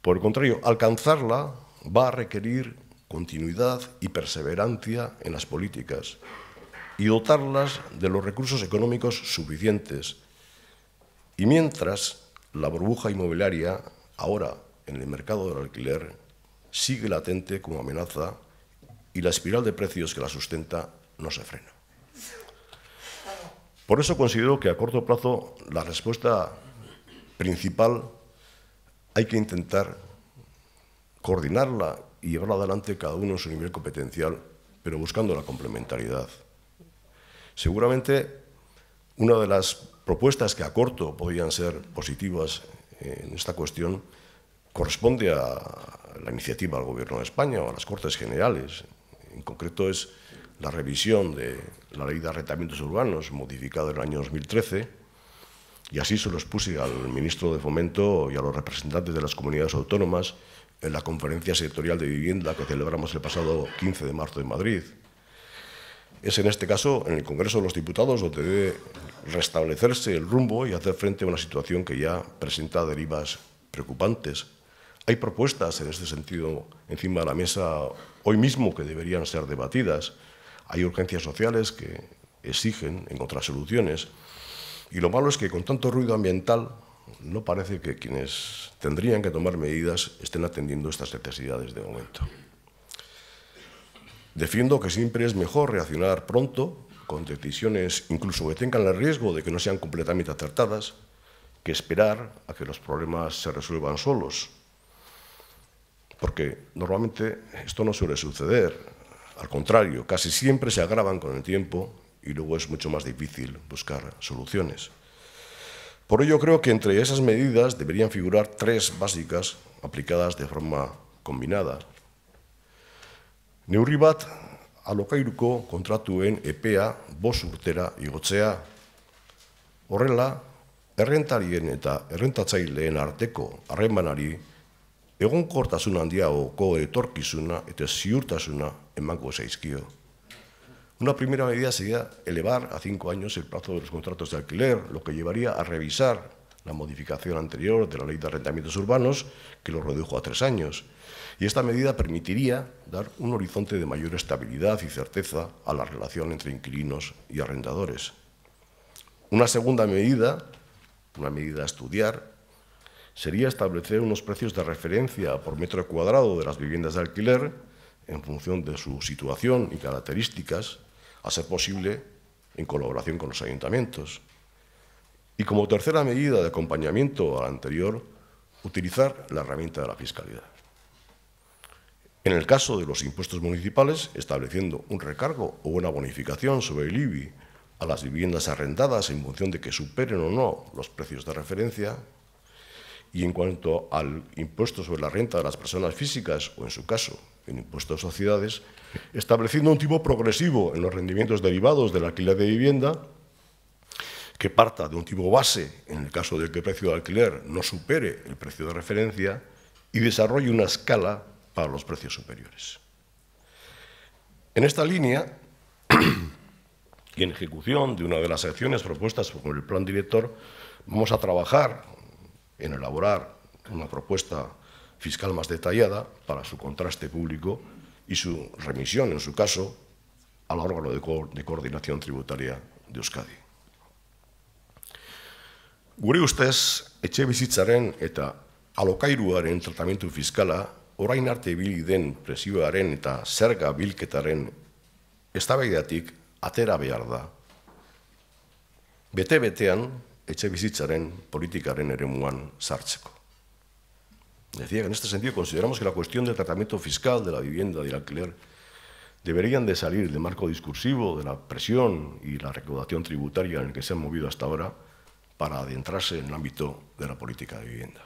Speaker 2: Por el contrario, alcanzarla va a requerir continuidad y perseverancia en las políticas y dotarlas de los recursos económicos suficientes. Y mientras la burbuja inmobiliaria, ahora en el mercado del alquiler, sigue latente como amenaza y la espiral de precios que la sustenta no se frena. Por eso considero que a corto plazo la respuesta principal hay que intentar coordinarla y llevarla adelante cada uno en su nivel competencial, pero buscando la complementariedad. Seguramente una de las propuestas que a corto podían ser positivas en esta cuestión corresponde a la iniciativa del Gobierno de España o a las Cortes Generales. En concreto es la revisión de la Ley de Arrendamientos Urbanos, modificada en el año 2013, y así se lo expuse al ministro de Fomento y a los representantes de las comunidades autónomas en la conferencia sectorial de vivienda que celebramos el pasado 15 de marzo en Madrid es en este caso en el Congreso de los Diputados donde debe restablecerse el rumbo y hacer frente a una situación que ya presenta derivas preocupantes. Hay propuestas en este sentido encima de la mesa hoy mismo que deberían ser debatidas. Hay urgencias sociales que exigen encontrar soluciones. Y lo malo es que con tanto ruido ambiental no parece que quienes tendrían que tomar medidas estén atendiendo estas necesidades de momento. Defiendo que siempre es mejor reaccionar pronto con decisiones incluso que tengan el riesgo de que no sean completamente acertadas, que esperar a que los problemas se resuelvan solos. Porque normalmente esto no suele suceder, al contrario, casi siempre se agravan con el tiempo y luego es mucho más difícil buscar soluciones. Por ello creo que entre esas medidas deberían figurar tres básicas aplicadas de forma combinada Neurri bat, alokairuko kontratuen EPEA bos urtera igotzea. Horrela, errentarien eta errentatzaileen arteko harremanari egonkortasun handiagoko etorkizuna eta ziurtasuna emango zaizkio. Una primera medida sería elevar a cinco años el plazo de los contratos de alquiler, lo que llevaría a revisar la modificación anterior de la Ley de Arrendamientos Urbanos, que lo redujo a tres años. y esta medida permitiría dar un horizonte de mayor estabilidad y certeza a la relación entre inquilinos y arrendadores. Una segunda medida, una medida a estudiar, sería establecer unos precios de referencia por metro cuadrado de las viviendas de alquiler en función de su situación y características, a ser posible en colaboración con los ayuntamientos. Y como tercera medida de acompañamiento a la anterior, utilizar la herramienta de la fiscalidad. En el caso de los impuestos municipales, estableciendo un recargo o una bonificación sobre el IBI a las viviendas arrendadas en función de que superen o no los precios de referencia. Y en cuanto al impuesto sobre la renta de las personas físicas, o en su caso, el impuesto de sociedades, estableciendo un tipo progresivo en los rendimientos derivados del alquiler de vivienda, que parta de un tipo base en el caso de que el precio de alquiler no supere el precio de referencia, y desarrolle una escala para los precios superiores. En esta línea, y en ejecución de una de las acciones propuestas por el plan director, vamos a trabajar en elaborar una propuesta fiscal más detallada para su contraste público y su remisión, en su caso, al órgano de, coordinación tributaria de Euskadi. Gure ustez, etxe eta alokairuaren fiscal fiskala orain arte ibili den presioaren eta zerga bilketaren eztabaidatik atera behar da. Bete betean etxe bizitzaren politikaren eremuan sartzeko. Decía que en este sentido consideramos que la cuestión del tratamiento fiscal de la vivienda y el alquiler deberían de salir del marco discursivo de la presión y la recaudación tributaria en el que se han movido hasta ahora para adentrarse en el ámbito de la política de vivienda.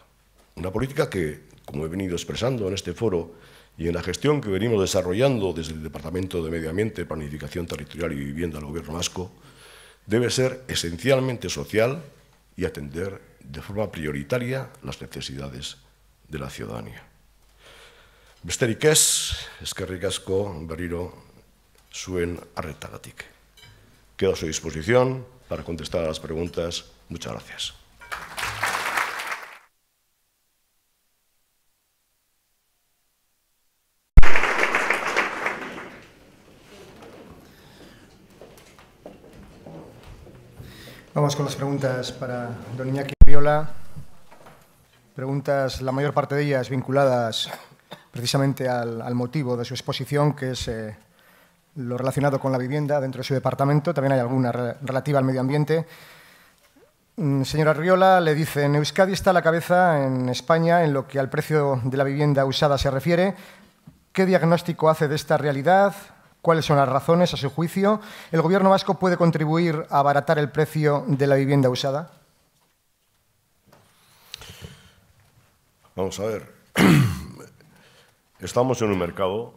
Speaker 2: Una política que como he venido expresando en este foro, y en la gestión que venimos desarrollando desde el Departamento de Medio Ambiente, Planificación Territorial y Vivienda del Gobierno vasco, debe ser esencialmente social y atender de forma prioritaria las necesidades de la ciudadanía. eskerrik asko Quedo a su disposición para contestar a las preguntas. Muchas gracias.
Speaker 3: Vamos con las preguntas para don Iñaki Viola. Preguntas, la mayor parte de ellas vinculadas precisamente al, motivo de su exposición, que es eh, lo relacionado con la vivienda dentro de su departamento. También hay alguna relativa al medio ambiente. Mm, señora Riola, le dice, en Euskadi está a la cabeza en España en lo que al precio de la vivienda usada se refiere. ¿Qué diagnóstico hace de esta realidad? cuáles son las razones, a su juicio. ¿El gobierno vasco puede contribuir a abaratar el precio de la vivienda usada?
Speaker 2: Vamos a ver. Estamos en un mercado,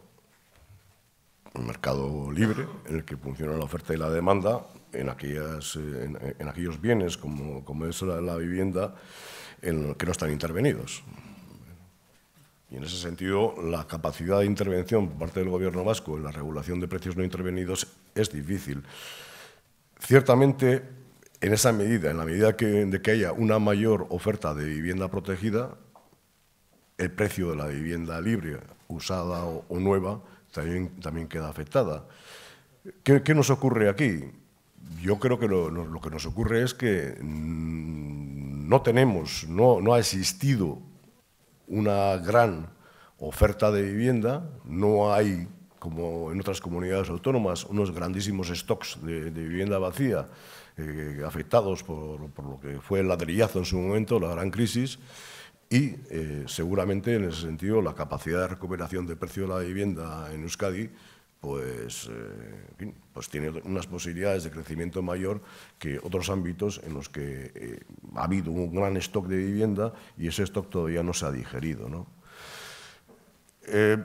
Speaker 2: un mercado libre, en el que funciona la oferta y la demanda en, aquellas, eh, en, aquellos bienes como, es la, la vivienda en que no están intervenidos. Y en ese sentido, la capacidad de intervención por parte del Gobierno vasco en la regulación de precios no intervenidos es difícil. Ciertamente, en esa medida, en la medida que, de que haya una mayor oferta de vivienda protegida, el precio de la vivienda libre, usada o, nueva, también, también queda afectada. ¿Qué, nos ocurre aquí? Yo creo que lo, que nos ocurre es que mm, no tenemos, no, no ha existido una gran oferta de vivienda, no hay, como en otras comunidades autónomas, unos grandísimos stocks de, vivienda vacía eh, afectados por, lo que fue el ladrillazo en su momento, la gran crisis, y eh, seguramente en ese sentido la capacidad de recuperación de precio de la vivienda en Euskadi pues, eh, pues tiene unas posibilidades de crecimiento mayor que otros ámbitos en los que ha habido un gran stock de vivienda y ese stock todavía no se ha digerido. Eh,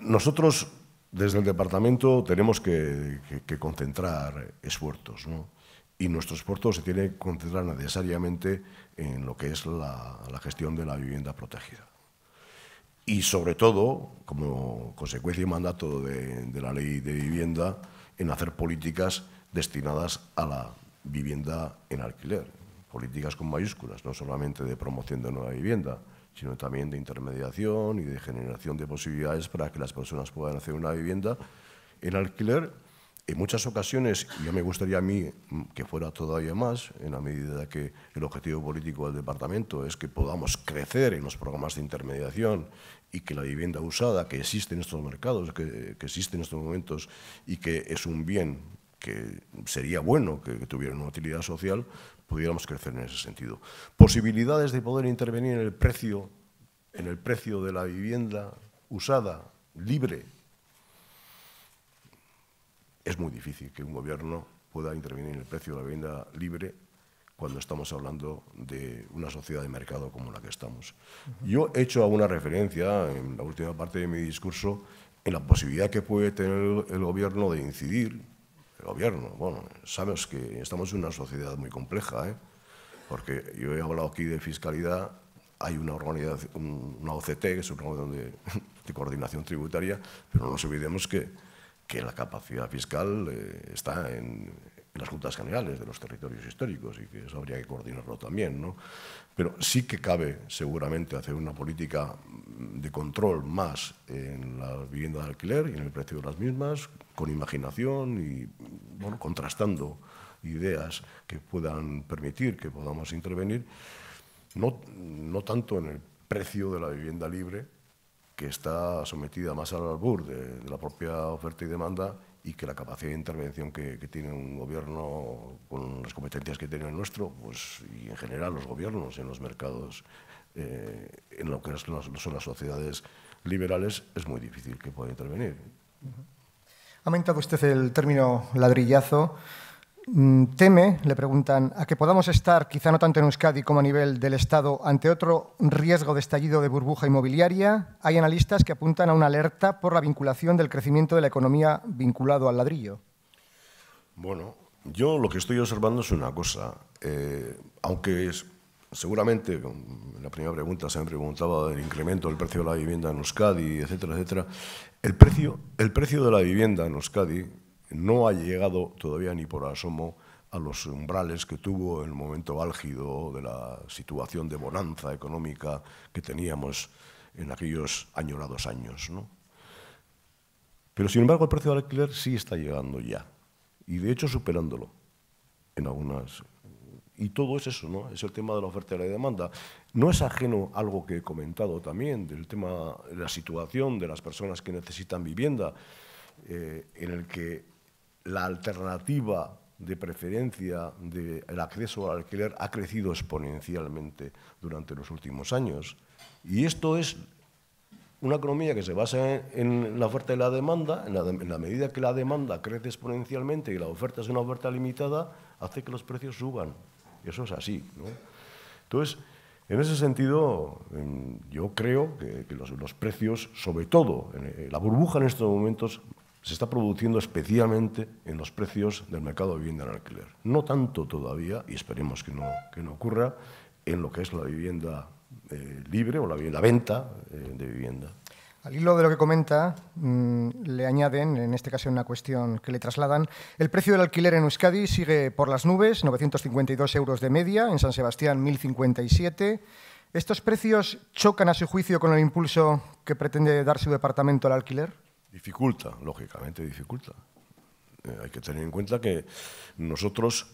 Speaker 2: nosotros, desde el departamento, tenemos que, concentrar esfuerzos. ¿no? y nuestro esfuerzo se tiene que concentrar necesariamente en lo que es la, gestión de la vivienda protegida. Y sobre todo, como consecuencia y mandato de, la ley de vivienda, en hacer políticas destinadas a la vivienda en alquiler políticas con mayúsculas, no solamente de promoción de nueva vivienda, sino también de intermediación y de generación de posibilidades para que las personas puedan hacer una vivienda en alquiler. En muchas ocasiones, y me gustaría a mí mm, que fuera todavía más, en la medida que el objetivo político del departamento es que podamos crecer en los programas de intermediación y que la vivienda usada que existe en estos mercados, que, existe en estos momentos y que es un bien que sería bueno que tuviera una utilidad social, pudiéramos crecer en ese sentido. Posibilidades de poder intervenir en el precio, en el precio de la vivienda usada, libre. Es muy difícil que un gobierno pueda intervenir en el precio de la vivienda libre cuando estamos hablando de una sociedad de mercado como la que estamos. Yo he hecho alguna referencia en la última parte de mi discurso en la posibilidad que puede tener el gobierno de incidir gobierno. Bueno, sabes que estamos en una sociedad muy compleja, ¿eh? porque yo he hablado aquí de fiscalidad, hay una organización, una OCT, que es una organización de, coordinación tributaria, pero no nos olvidemos que, la capacidad fiscal eh, está en, en, las juntas generales de los territorios históricos y que eso habría que coordinarlo también, ¿no? Pero sí que cabe seguramente hacer una política mm, de control más en las viviendas de alquiler y en el precio de las mismas, con imaginación y mm, bueno, contrastando ideas que puedan permitir que podamos intervenir, no, tanto en el precio de la vivienda libre, que está sometida más al albur de, de la propia oferta y demanda y que la capacidad de intervención que, tiene un gobierno con las competencias que tiene el nuestro, pues, y en general los gobiernos en los mercados, eh, en lo que son las sociedades liberales, es muy difícil que pueda intervenir.
Speaker 3: Ha aumentado usted el término ladrillazo. Mm, teme, le preguntan, a que podamos estar, quizá no tanto en Euskadi como a nivel del Estado, ante otro riesgo de estallido de burbuja inmobiliaria, hay analistas que apuntan a una alerta por la vinculación del crecimiento de la economía vinculado al ladrillo.
Speaker 2: Bueno, yo lo que estoy observando es una cosa, eh, aunque es, seguramente en mm, la primera pregunta se me preguntaba del incremento del precio de la vivienda en Euskadi, etcétera, etcétera, el precio, el precio de la vivienda en Euskadi no ha llegado todavía ni por asomo a los umbrales que tuvo en el momento álgido de la situación de bonanza económica que teníamos en aquellos añorados años. Pero sin embargo el precio del alquiler sí está llegando ya y de hecho superándolo en algunas... Y todo es eso, ¿no? Es el tema de la oferta y la demanda. No es ajeno algo que he comentado también, del tema de la situación de las personas que necesitan vivienda, eh, en el que la alternativa de preferencia del acceso al alquiler ha crecido exponencialmente durante los últimos años. Y esto es una economía que se basa en, la oferta y la demanda. En la, medida que la demanda crece exponencialmente y la oferta es una oferta limitada, hace que los precios suban. Eso es así. Entonces, en ese sentido, yo creo que, los, los, precios, sobre todo, la burbuja en estos momentos se está produciendo especialmente en los precios del mercado de vivienda en alquiler. No tanto todavía, y esperemos que no, que no ocurra, en lo que es la vivienda eh, libre o la, venta eh, de vivienda.
Speaker 3: Al hilo de lo que comenta, mm, le añaden, en este caso una cuestión que le trasladan, el precio del alquiler en Euskadi sigue por las nubes, 952 euros de media, en San Sebastián 1057. ¿Estos precios chocan a su juicio con el impulso que pretende dar su departamento al alquiler?
Speaker 2: Dificulta, lógicamente dificulta. Eh, hay que tener en cuenta que nosotros,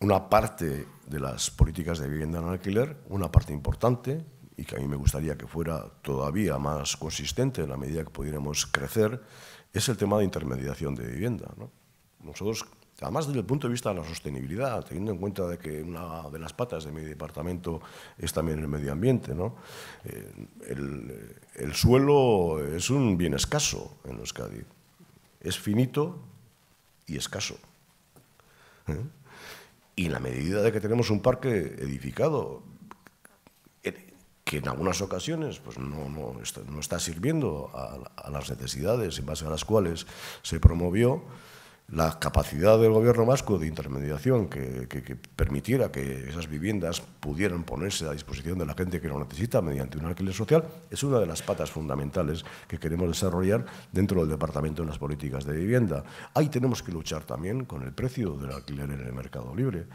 Speaker 2: una parte de las políticas de vivienda en alquiler, una parte importante, y que a mí me gustaría que fuera todavía más consistente en la medida que pudiéramos crecer, es el tema de intermediación de vivienda. Nosotros Además, desde el punto de vista de la sostenibilidad, teniendo en cuenta de que una de las patas de mi departamento es también el medio ambiente, ¿no? Eh, el, suelo es un bien escaso en Euskadi. Es finito y escaso. ¿eh? Y en la medida de que tenemos un parque edificado, que en algunas ocasiones pues no, está, sirviendo a, las necesidades en base a las cuales se promovió, la capacidad del gobierno vasco de intermediación que, permitiera que esas viviendas pudieran ponerse a disposición de la gente que lo necesita mediante un alquiler social es una de las patas fundamentales que queremos desarrollar dentro del departamento en las políticas de vivienda. Ahí tenemos que luchar también con el precio del alquiler en el mercado libre.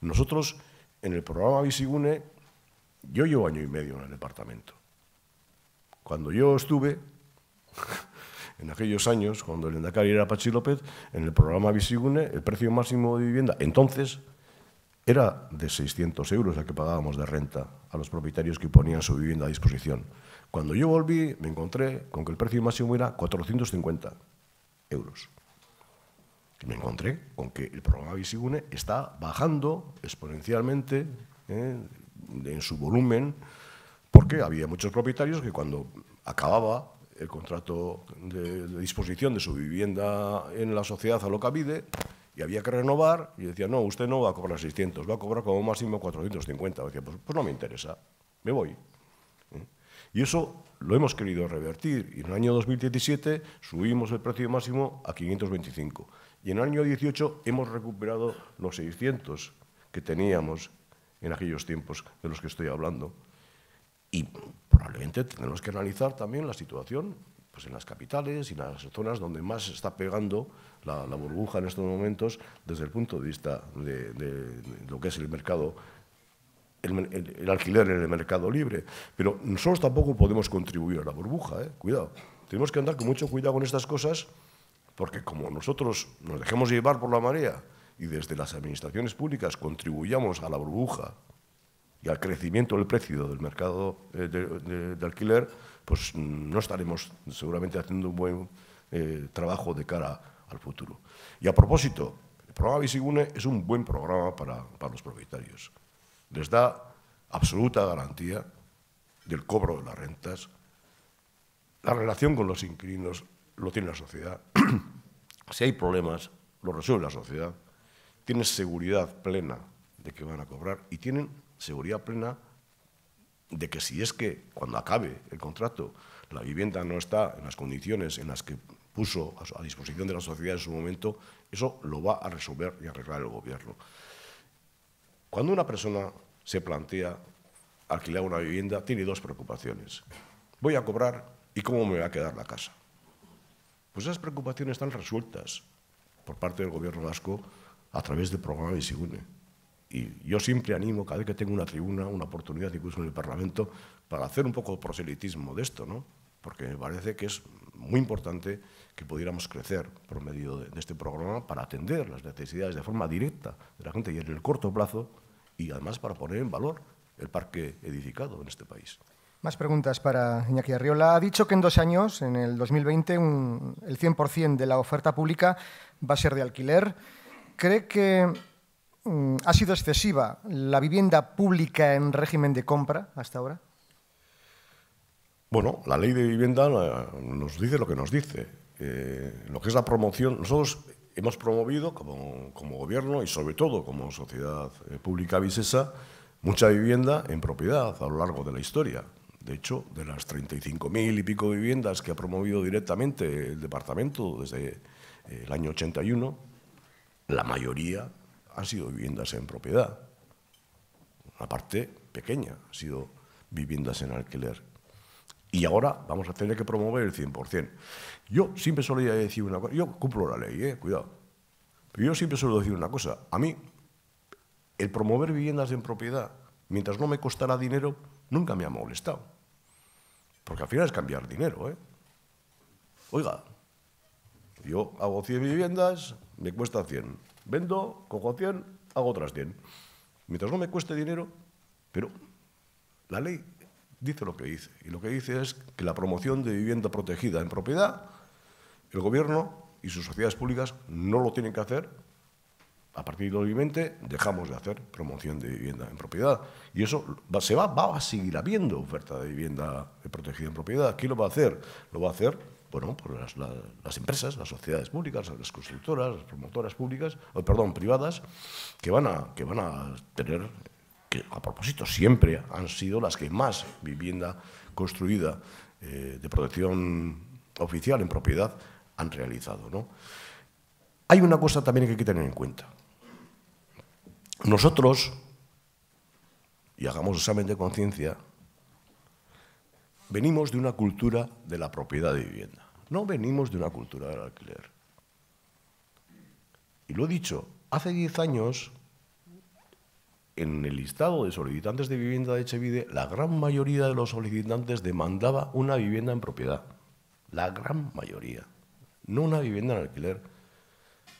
Speaker 2: Nosotros, en el programa Visigune, yo llevo año y medio en el departamento. Cuando yo estuve, en aquellos años, cuando el Endacari era Pachi López, en el programa Visigune, el precio máximo de vivienda, entonces, era de 600 euros el que pagábamos de renta a los propietarios que ponían su vivienda a disposición. Cuando yo volví, me encontré con que el precio máximo era 450 euros. me encontré con que el programa Visigune está bajando exponencialmente eh, en su volumen, porque había muchos propietarios que cuando acababa el contrato de, disposición de su vivienda en la sociedad a lo cabide y había que renovar y decía, no, usted no va a cobrar 600, va a cobrar como máximo 450. Decía, pues, pues, no me interesa, me voy. Y eso lo hemos querido revertir y en el año 2017 subimos el precio máximo a 525 y en el año 18 hemos recuperado los 600 que teníamos en aquellos tiempos de los que estoy hablando. Y probablemente tendremos que analizar también la situación pues en las capitales y en las zonas donde más se está pegando la, burbuja en estos momentos desde el punto de vista de, lo que es el mercado, el, alquiler en el mercado libre. Pero nosotros tampoco podemos contribuir a la burbuja, ¿eh? cuidado. Tenemos que andar con mucho cuidado con estas cosas porque como nosotros nos dejemos llevar por la marea y desde las administraciones públicas contribuyamos a la burbuja y al crecimiento del precio del mercado eh, de, alquiler, pues no estaremos seguramente haciendo un buen eh, trabajo de cara al futuro. Y a propósito, el programa Visigune es un buen programa para, los propietarios. Les da absoluta garantía del cobro de las rentas. La relación con los inquilinos lo tiene la sociedad. si hay problemas, lo resuelve la sociedad. Tienen seguridad plena de que van a cobrar y tienen seguridad plena de que si es que cuando acabe el contrato la vivienda no está en las condiciones en las que puso a disposición de la sociedad en su momento, eso lo va a resolver y arreglar el gobierno. Cuando una persona se plantea alquilar una vivienda, tiene dos preocupaciones. Voy a cobrar y cómo me va a quedar la casa. Pues esas preocupaciones están resueltas por parte del gobierno vasco a través del programa SIGUNE y yo siempre animo, cada vez que tengo una tribuna, una oportunidad, incluso en el Parlamento, para hacer un poco de proselitismo de esto, ¿no? porque me parece que es muy importante que pudiéramos crecer por medio de, este programa para atender las necesidades de forma directa de la gente y en el corto plazo, y además para poner en valor el parque edificado en este país.
Speaker 3: Más preguntas para Iñaki Arriola. Ha dicho que en dos años, en el 2020, el 100% de la oferta pública va a ser de alquiler. ¿Cree que Mm, ha sido excesiva la vivienda pública en régimen de compra hasta ahora?
Speaker 2: Bueno, la ley de vivienda nos dice lo que nos dice. Eh, lo que es la promoción, nosotros hemos promovido como, como gobierno y sobre todo como sociedad eh, pública visesa mucha vivienda en propiedad a lo largo de la historia. De hecho, de las 35.000 y pico viviendas que ha promovido directamente el departamento desde eh, el año 81, la mayoría han sido viviendas en propiedad. Una parte pequeña ha sido viviendas en alquiler. Y ahora vamos a tener que promover el 100%. Yo siempre solía decir una cosa, yo cumplo la ley, eh, cuidado. Pero yo siempre suelo decir una cosa, a mí el promover viviendas en propiedad, mientras no me costara dinero, nunca me ha molestado. Porque al final es cambiar dinero, ¿eh? Oiga, yo hago 100 viviendas, me cuesta 100. Vendo, cojo 100, hago otras 100. Mientras no me cueste dinero, pero la ley dice lo que dice. Y lo que dice es que la promoción de vivienda protegida en propiedad, el gobierno y sus sociedades públicas no lo tienen que hacer. A partir de 2020 dejamos de hacer promoción de vivienda en propiedad. Y eso va, se va, va a seguir habiendo oferta de vivienda protegida en propiedad. ¿Quién lo va a hacer? Lo va a hacer bueno, por las, empresas, las sociedades públicas, las constructoras, las promotoras públicas, o, perdón, privadas, que van a, que van a tener, que a propósito siempre han sido las que más vivienda construida eh, de protección oficial en propiedad han realizado. ¿no? Hay una cosa también que hay que tener en cuenta. Nosotros, y hagamos examen de conciencia, venimos de una cultura de la propiedad de vivienda, no venimos de una cultura del alquiler. Y lo he dicho, hace 10 años, en el listado de solicitantes de vivienda de Echevide, la gran mayoría de los solicitantes demandaba una vivienda en propiedad. La gran mayoría. No una vivienda en alquiler.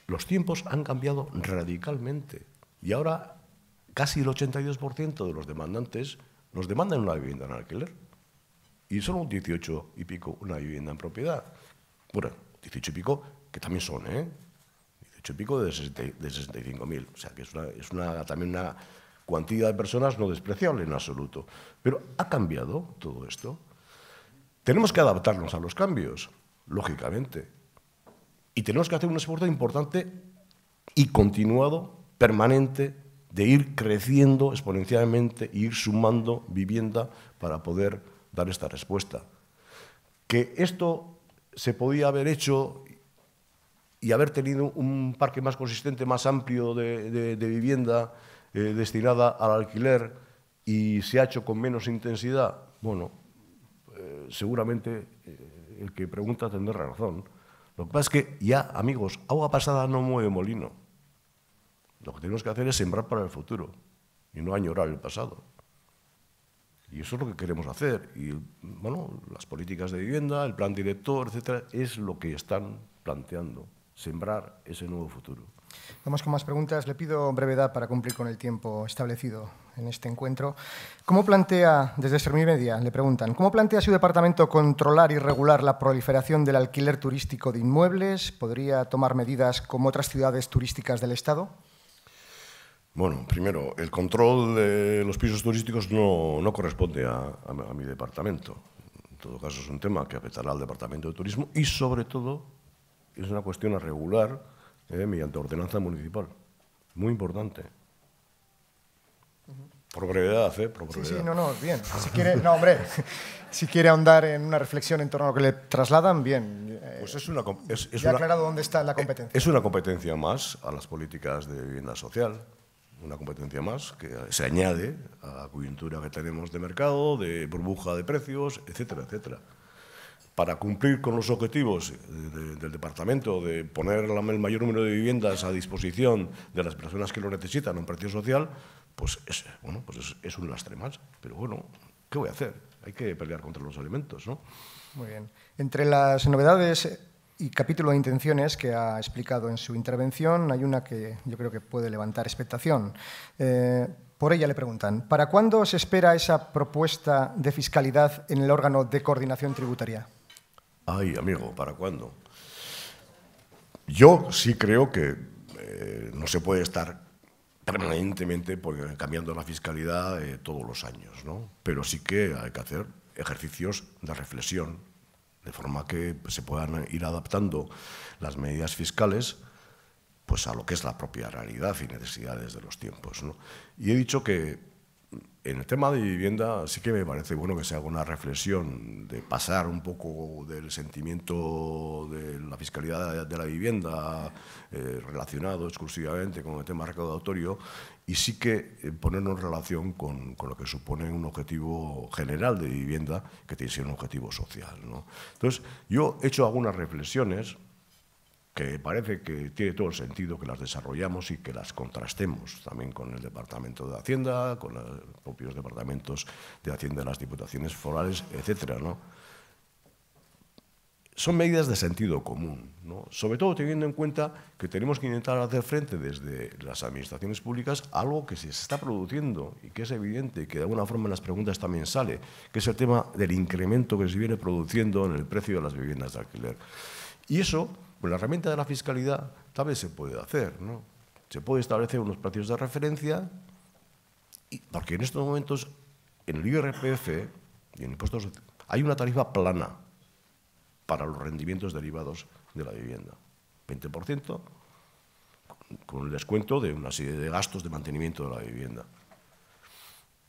Speaker 2: Los tiempos han cambiado radicalmente. Y ahora casi el 82% de los demandantes nos demandan una vivienda en alquiler y solo 18 y pico una vivienda en propiedad. Bueno, 18 y pico, que también son, ¿eh? 18 y pico de, de 65.000. O sea, que es, una, es una, también una cuantía de personas no despreciable en absoluto. Pero ha cambiado todo esto. Tenemos que adaptarnos a los cambios, lógicamente. Y tenemos que hacer un esfuerzo importante y continuado, permanente, de ir creciendo exponencialmente, ir sumando vivienda para poder dar esta respuesta. Que esto se podía haber hecho y haber tenido un parque más consistente, más amplio de, vivienda eh, destinada al alquiler y se ha hecho con menos intensidad, bueno, eh, seguramente eh, el que pregunta tendrá razón. Lo que pasa es que ya, amigos, agua pasada no mueve molino. Lo que tenemos que hacer es sembrar para el futuro y no añorar el pasado. Y eso es lo que queremos hacer. Y bueno, las políticas de vivienda, el plan director, etcétera, es lo que están planteando, sembrar ese nuevo futuro.
Speaker 3: Vamos con más preguntas. Le pido brevedad para cumplir con el tiempo establecido en este encuentro. ¿Cómo plantea, desde Media, le preguntan, cómo plantea su departamento controlar y regular la proliferación del alquiler turístico de inmuebles? ¿Podría tomar medidas como otras ciudades turísticas del Estado?
Speaker 2: Bueno, primero, el control de los pisos turísticos no, corresponde a, mi departamento. En todo caso, es un tema que afectará al Departamento de Turismo y, sobre todo, es una cuestión a regular eh, mediante ordenanza municipal. Muy importante. Por brevedad, ¿eh? Por brevedad. Sí, sí, no, no, bien.
Speaker 3: Si quiere, ahondar en una reflexión en torno a lo que
Speaker 2: le trasladan, bien. Eh, pues es una... Es, dónde
Speaker 3: está la eh, competencia.
Speaker 2: Es una competencia más a las políticas de vivienda social, una competencia más que se añade a la coyuntura que tenemos de mercado, de burbuja de precios, etcétera, etcétera. Para cumplir con los objetivos del departamento de poner el mayor número de viviendas a disposición de las personas que lo necesitan a un precio social, pues es, bueno, pues es un lastre más. Pero bueno, ¿qué voy a hacer? Hay que pelear contra los alimentos, ¿no? Muy bien.
Speaker 3: Entre las novedades y capítulo de intenciones que ha explicado en su intervención, hay una que yo creo que puede levantar expectación. Eh, por ella le preguntan, ¿para cuándo se espera esa propuesta de fiscalidad en el órgano de coordinación tributaria?
Speaker 2: Ay, amigo, ¿para cuándo? Yo sí creo que eh, no se puede estar permanentemente cambiando la fiscalidad eh, todos los años, ¿no? Pero sí que hay que hacer ejercicios de reflexión de forma que pues, se puedan ir adaptando las medidas fiscales pues a lo que es la propia realidad y necesidades de los tiempos. Y he dicho que en el tema de vivienda sí que me parece bueno que se haga una reflexión de pasar un poco del sentimiento de la fiscalidad de la vivienda eh, relacionado exclusivamente con el tema recaudatorio y sí que eh, ponernos en relación con, con, lo que supone un objetivo general de vivienda que tiene que ser un objetivo social. ¿no? Entonces, yo he hecho algunas reflexiones que parece que tiene todo el sentido que las desarrollamos y que las contrastemos también con el Departamento de Hacienda, con los propios departamentos de Hacienda de las Diputaciones Forales, etcétera, ¿no? son medidas de sentido común, ¿no? sobre todo teniendo en cuenta que tenemos que intentar hacer frente desde las administraciones públicas algo que se está produciendo y que es evidente que de alguna forma en las preguntas también sale, que es el tema del incremento que se viene produciendo en el precio de las viviendas de alquiler. Y eso, con la herramienta de la fiscalidad, tal vez se puede hacer. ¿no? Se puede establecer unos precios de referencia, porque en estos momentos en el IRPF y en impuestos hay una tarifa plana para los rendimientos derivados de la vivienda. 20% con el descuento de una serie de gastos de mantenimiento de la vivienda.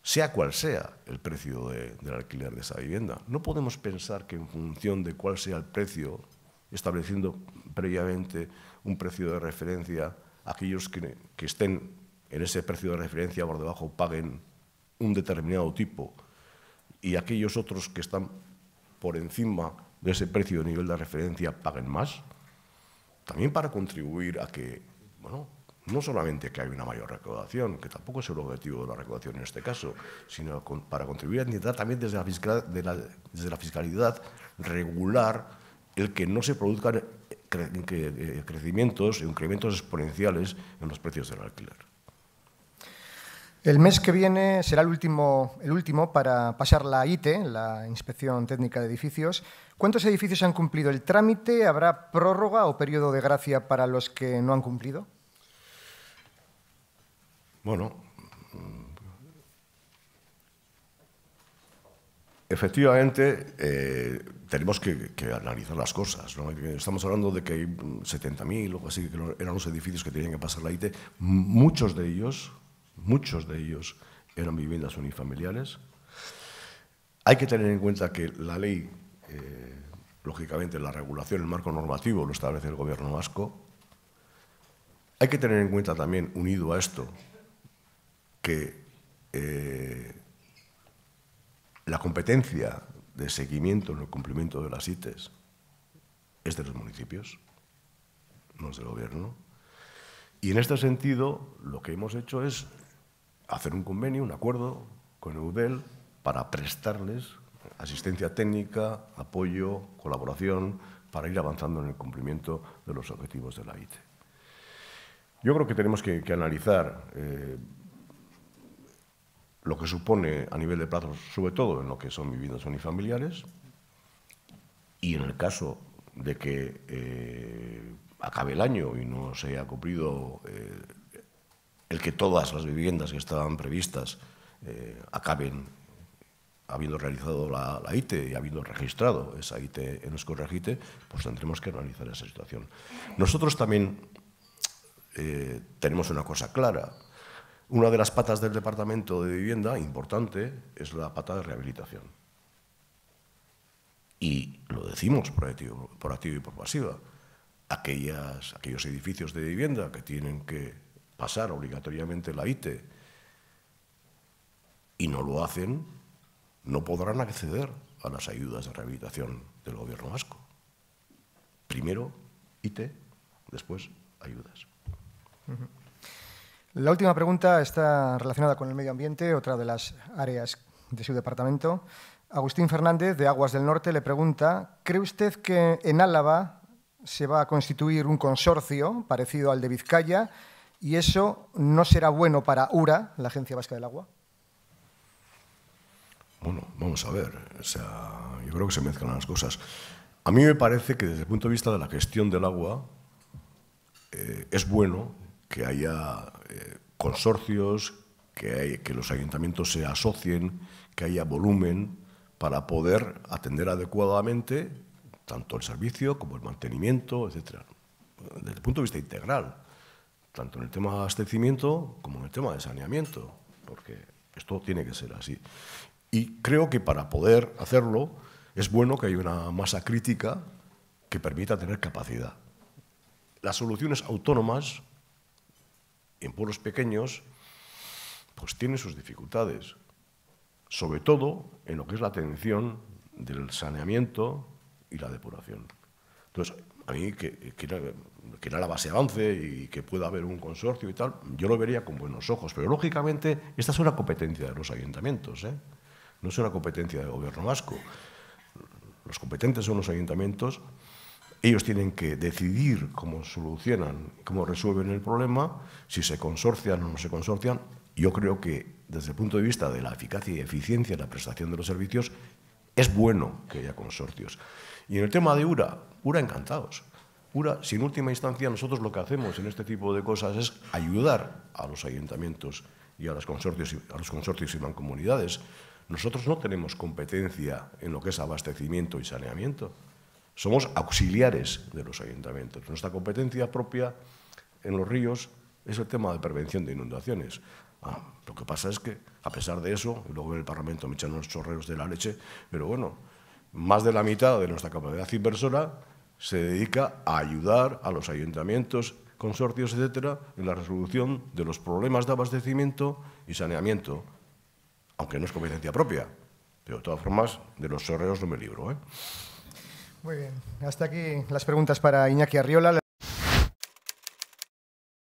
Speaker 2: Sea cual sea el precio del alquiler de esa vivienda, no podemos pensar que en función de cuál sea el precio, estableciendo previamente un precio de referencia, aquellos que estén en ese precio de referencia por debajo paguen un determinado tipo y aquellos otros que están por encima de ese precio de nivel de referencia paguen más, también para contribuir a que, bueno, no solamente que haya una mayor recaudación, que tampoco es el objetivo de la recaudación en este caso, sino para contribuir a intentar también desde la, fiscalidad regular el que no se produzcan eh, crecimientos cre, incrementos exponenciales en los precios del alquiler.
Speaker 3: El mes que viene será el último, el último para pasar la ITE, la Inspección Técnica de Edificios. ¿Cuántos edificios han cumplido el trámite? ¿Habrá prórroga o periodo de gracia para los que no han cumplido?
Speaker 2: Bueno, efectivamente eh, tenemos que, analizar las cosas. Estamos hablando de que hay 70.000 o así, que eran los edificios que tenían que pasar la ITE. Muchos de ellos muchos de ellos eran viviendas unifamiliares. Hay que tener en cuenta que la ley, eh, lógicamente, la regulación, el marco normativo lo establece el gobierno vasco. Hay que tener en cuenta también, unido a esto, que eh, la competencia de seguimiento en el cumplimiento de las ITES es de los municipios, no es del gobierno. Y en este sentido, lo que hemos hecho es hacer un convenio, un acuerdo con Eudel para prestarles asistencia técnica, apoyo, colaboración para ir avanzando en el cumplimiento de los objetivos de la IT. Yo creo que tenemos que, analizar eh, lo que supone a nivel de plazos, sobre todo en lo que son viviendas unifamiliares, y en el caso de que eh, acabe el año y no se haya cumplido eh, el que todas las viviendas que estaban previstas eh, acaben habiendo realizado la, la, ITE y habiendo registrado esa ITE en Escorregite, pues tendremos que analizar esa situación. Nosotros también eh, tenemos una cosa clara. Una de las patas del Departamento de Vivienda, importante, es la pata de rehabilitación. Y lo decimos por activo, y por pasiva. Aquellas, aquellos edificios de vivienda que tienen que pasar obligatoriamente la ITE y no lo hacen, no podrán acceder a las ayudas de rehabilitación del gobierno vasco. Primero ITE, después ayudas.
Speaker 3: La última pregunta está relacionada con el medio ambiente, otra de las áreas de su departamento. Agustín Fernández, de Aguas del Norte, le pregunta, ¿cree usted que en Álava se va a constituir un consorcio parecido al de Vizcaya ¿Y eso no será bueno para URA, la Agencia Vasca del Agua?
Speaker 2: Bueno, vamos a ver. O sea, yo creo que se mezclan las cosas. A mí me parece que desde el punto de vista de la gestión del agua eh, es bueno que haya eh, consorcios, que, que los ayuntamientos se asocien, que haya volumen para poder atender adecuadamente tanto el servicio como el mantenimiento, etc. Desde el punto de vista integral tanto en el tema de abastecimiento como en el tema de saneamiento, porque esto tiene que ser así. Y creo que para poder hacerlo es bueno que haya una masa crítica que permita tener capacidad. Las soluciones autónomas en pueblos pequeños pues tienen sus dificultades, sobre todo en lo que es la atención del saneamiento y la depuración. Entonces, a mí que que la base avance y que pueda haber un consorcio y tal, yo lo vería con buenos ojos. Pero lógicamente esta es una competencia de los ayuntamientos, ¿eh? no es una competencia del gobierno vasco. Los competentes son los ayuntamientos, ellos tienen que decidir cómo solucionan, cómo resuelven el problema, si se consorcian o no se consorcian. Yo creo que desde el punto de vista de la eficacia y eficiencia en la prestación de los servicios, es bueno que haya consorcios. Y en el tema de URA, URA encantados. Si en última instancia, nosotros lo que hacemos en este tipo de cosas es ayudar a los ayuntamientos y a, los consorcios y, a los consorcios y mancomunidades. Nosotros no tenemos competencia en lo que es abastecimiento y saneamiento. Somos auxiliares de los ayuntamientos. Nuestra competencia propia en los ríos es el tema de prevención de inundaciones. Ah, lo que pasa es que, a pesar de eso, luego en el Parlamento me echan unos chorreros de la leche, pero bueno, más de la mitad de nuestra capacidad inversora se dedica a ayudar a los ayuntamientos, consorcios, etcétera, en la resolución de los problemas de abastecimiento y saneamiento, aunque no es competencia propia. Pero de todas formas, de los sorreos no me libro. ¿eh?
Speaker 3: Muy bien. Hasta aquí las preguntas para Iñaki Arriola.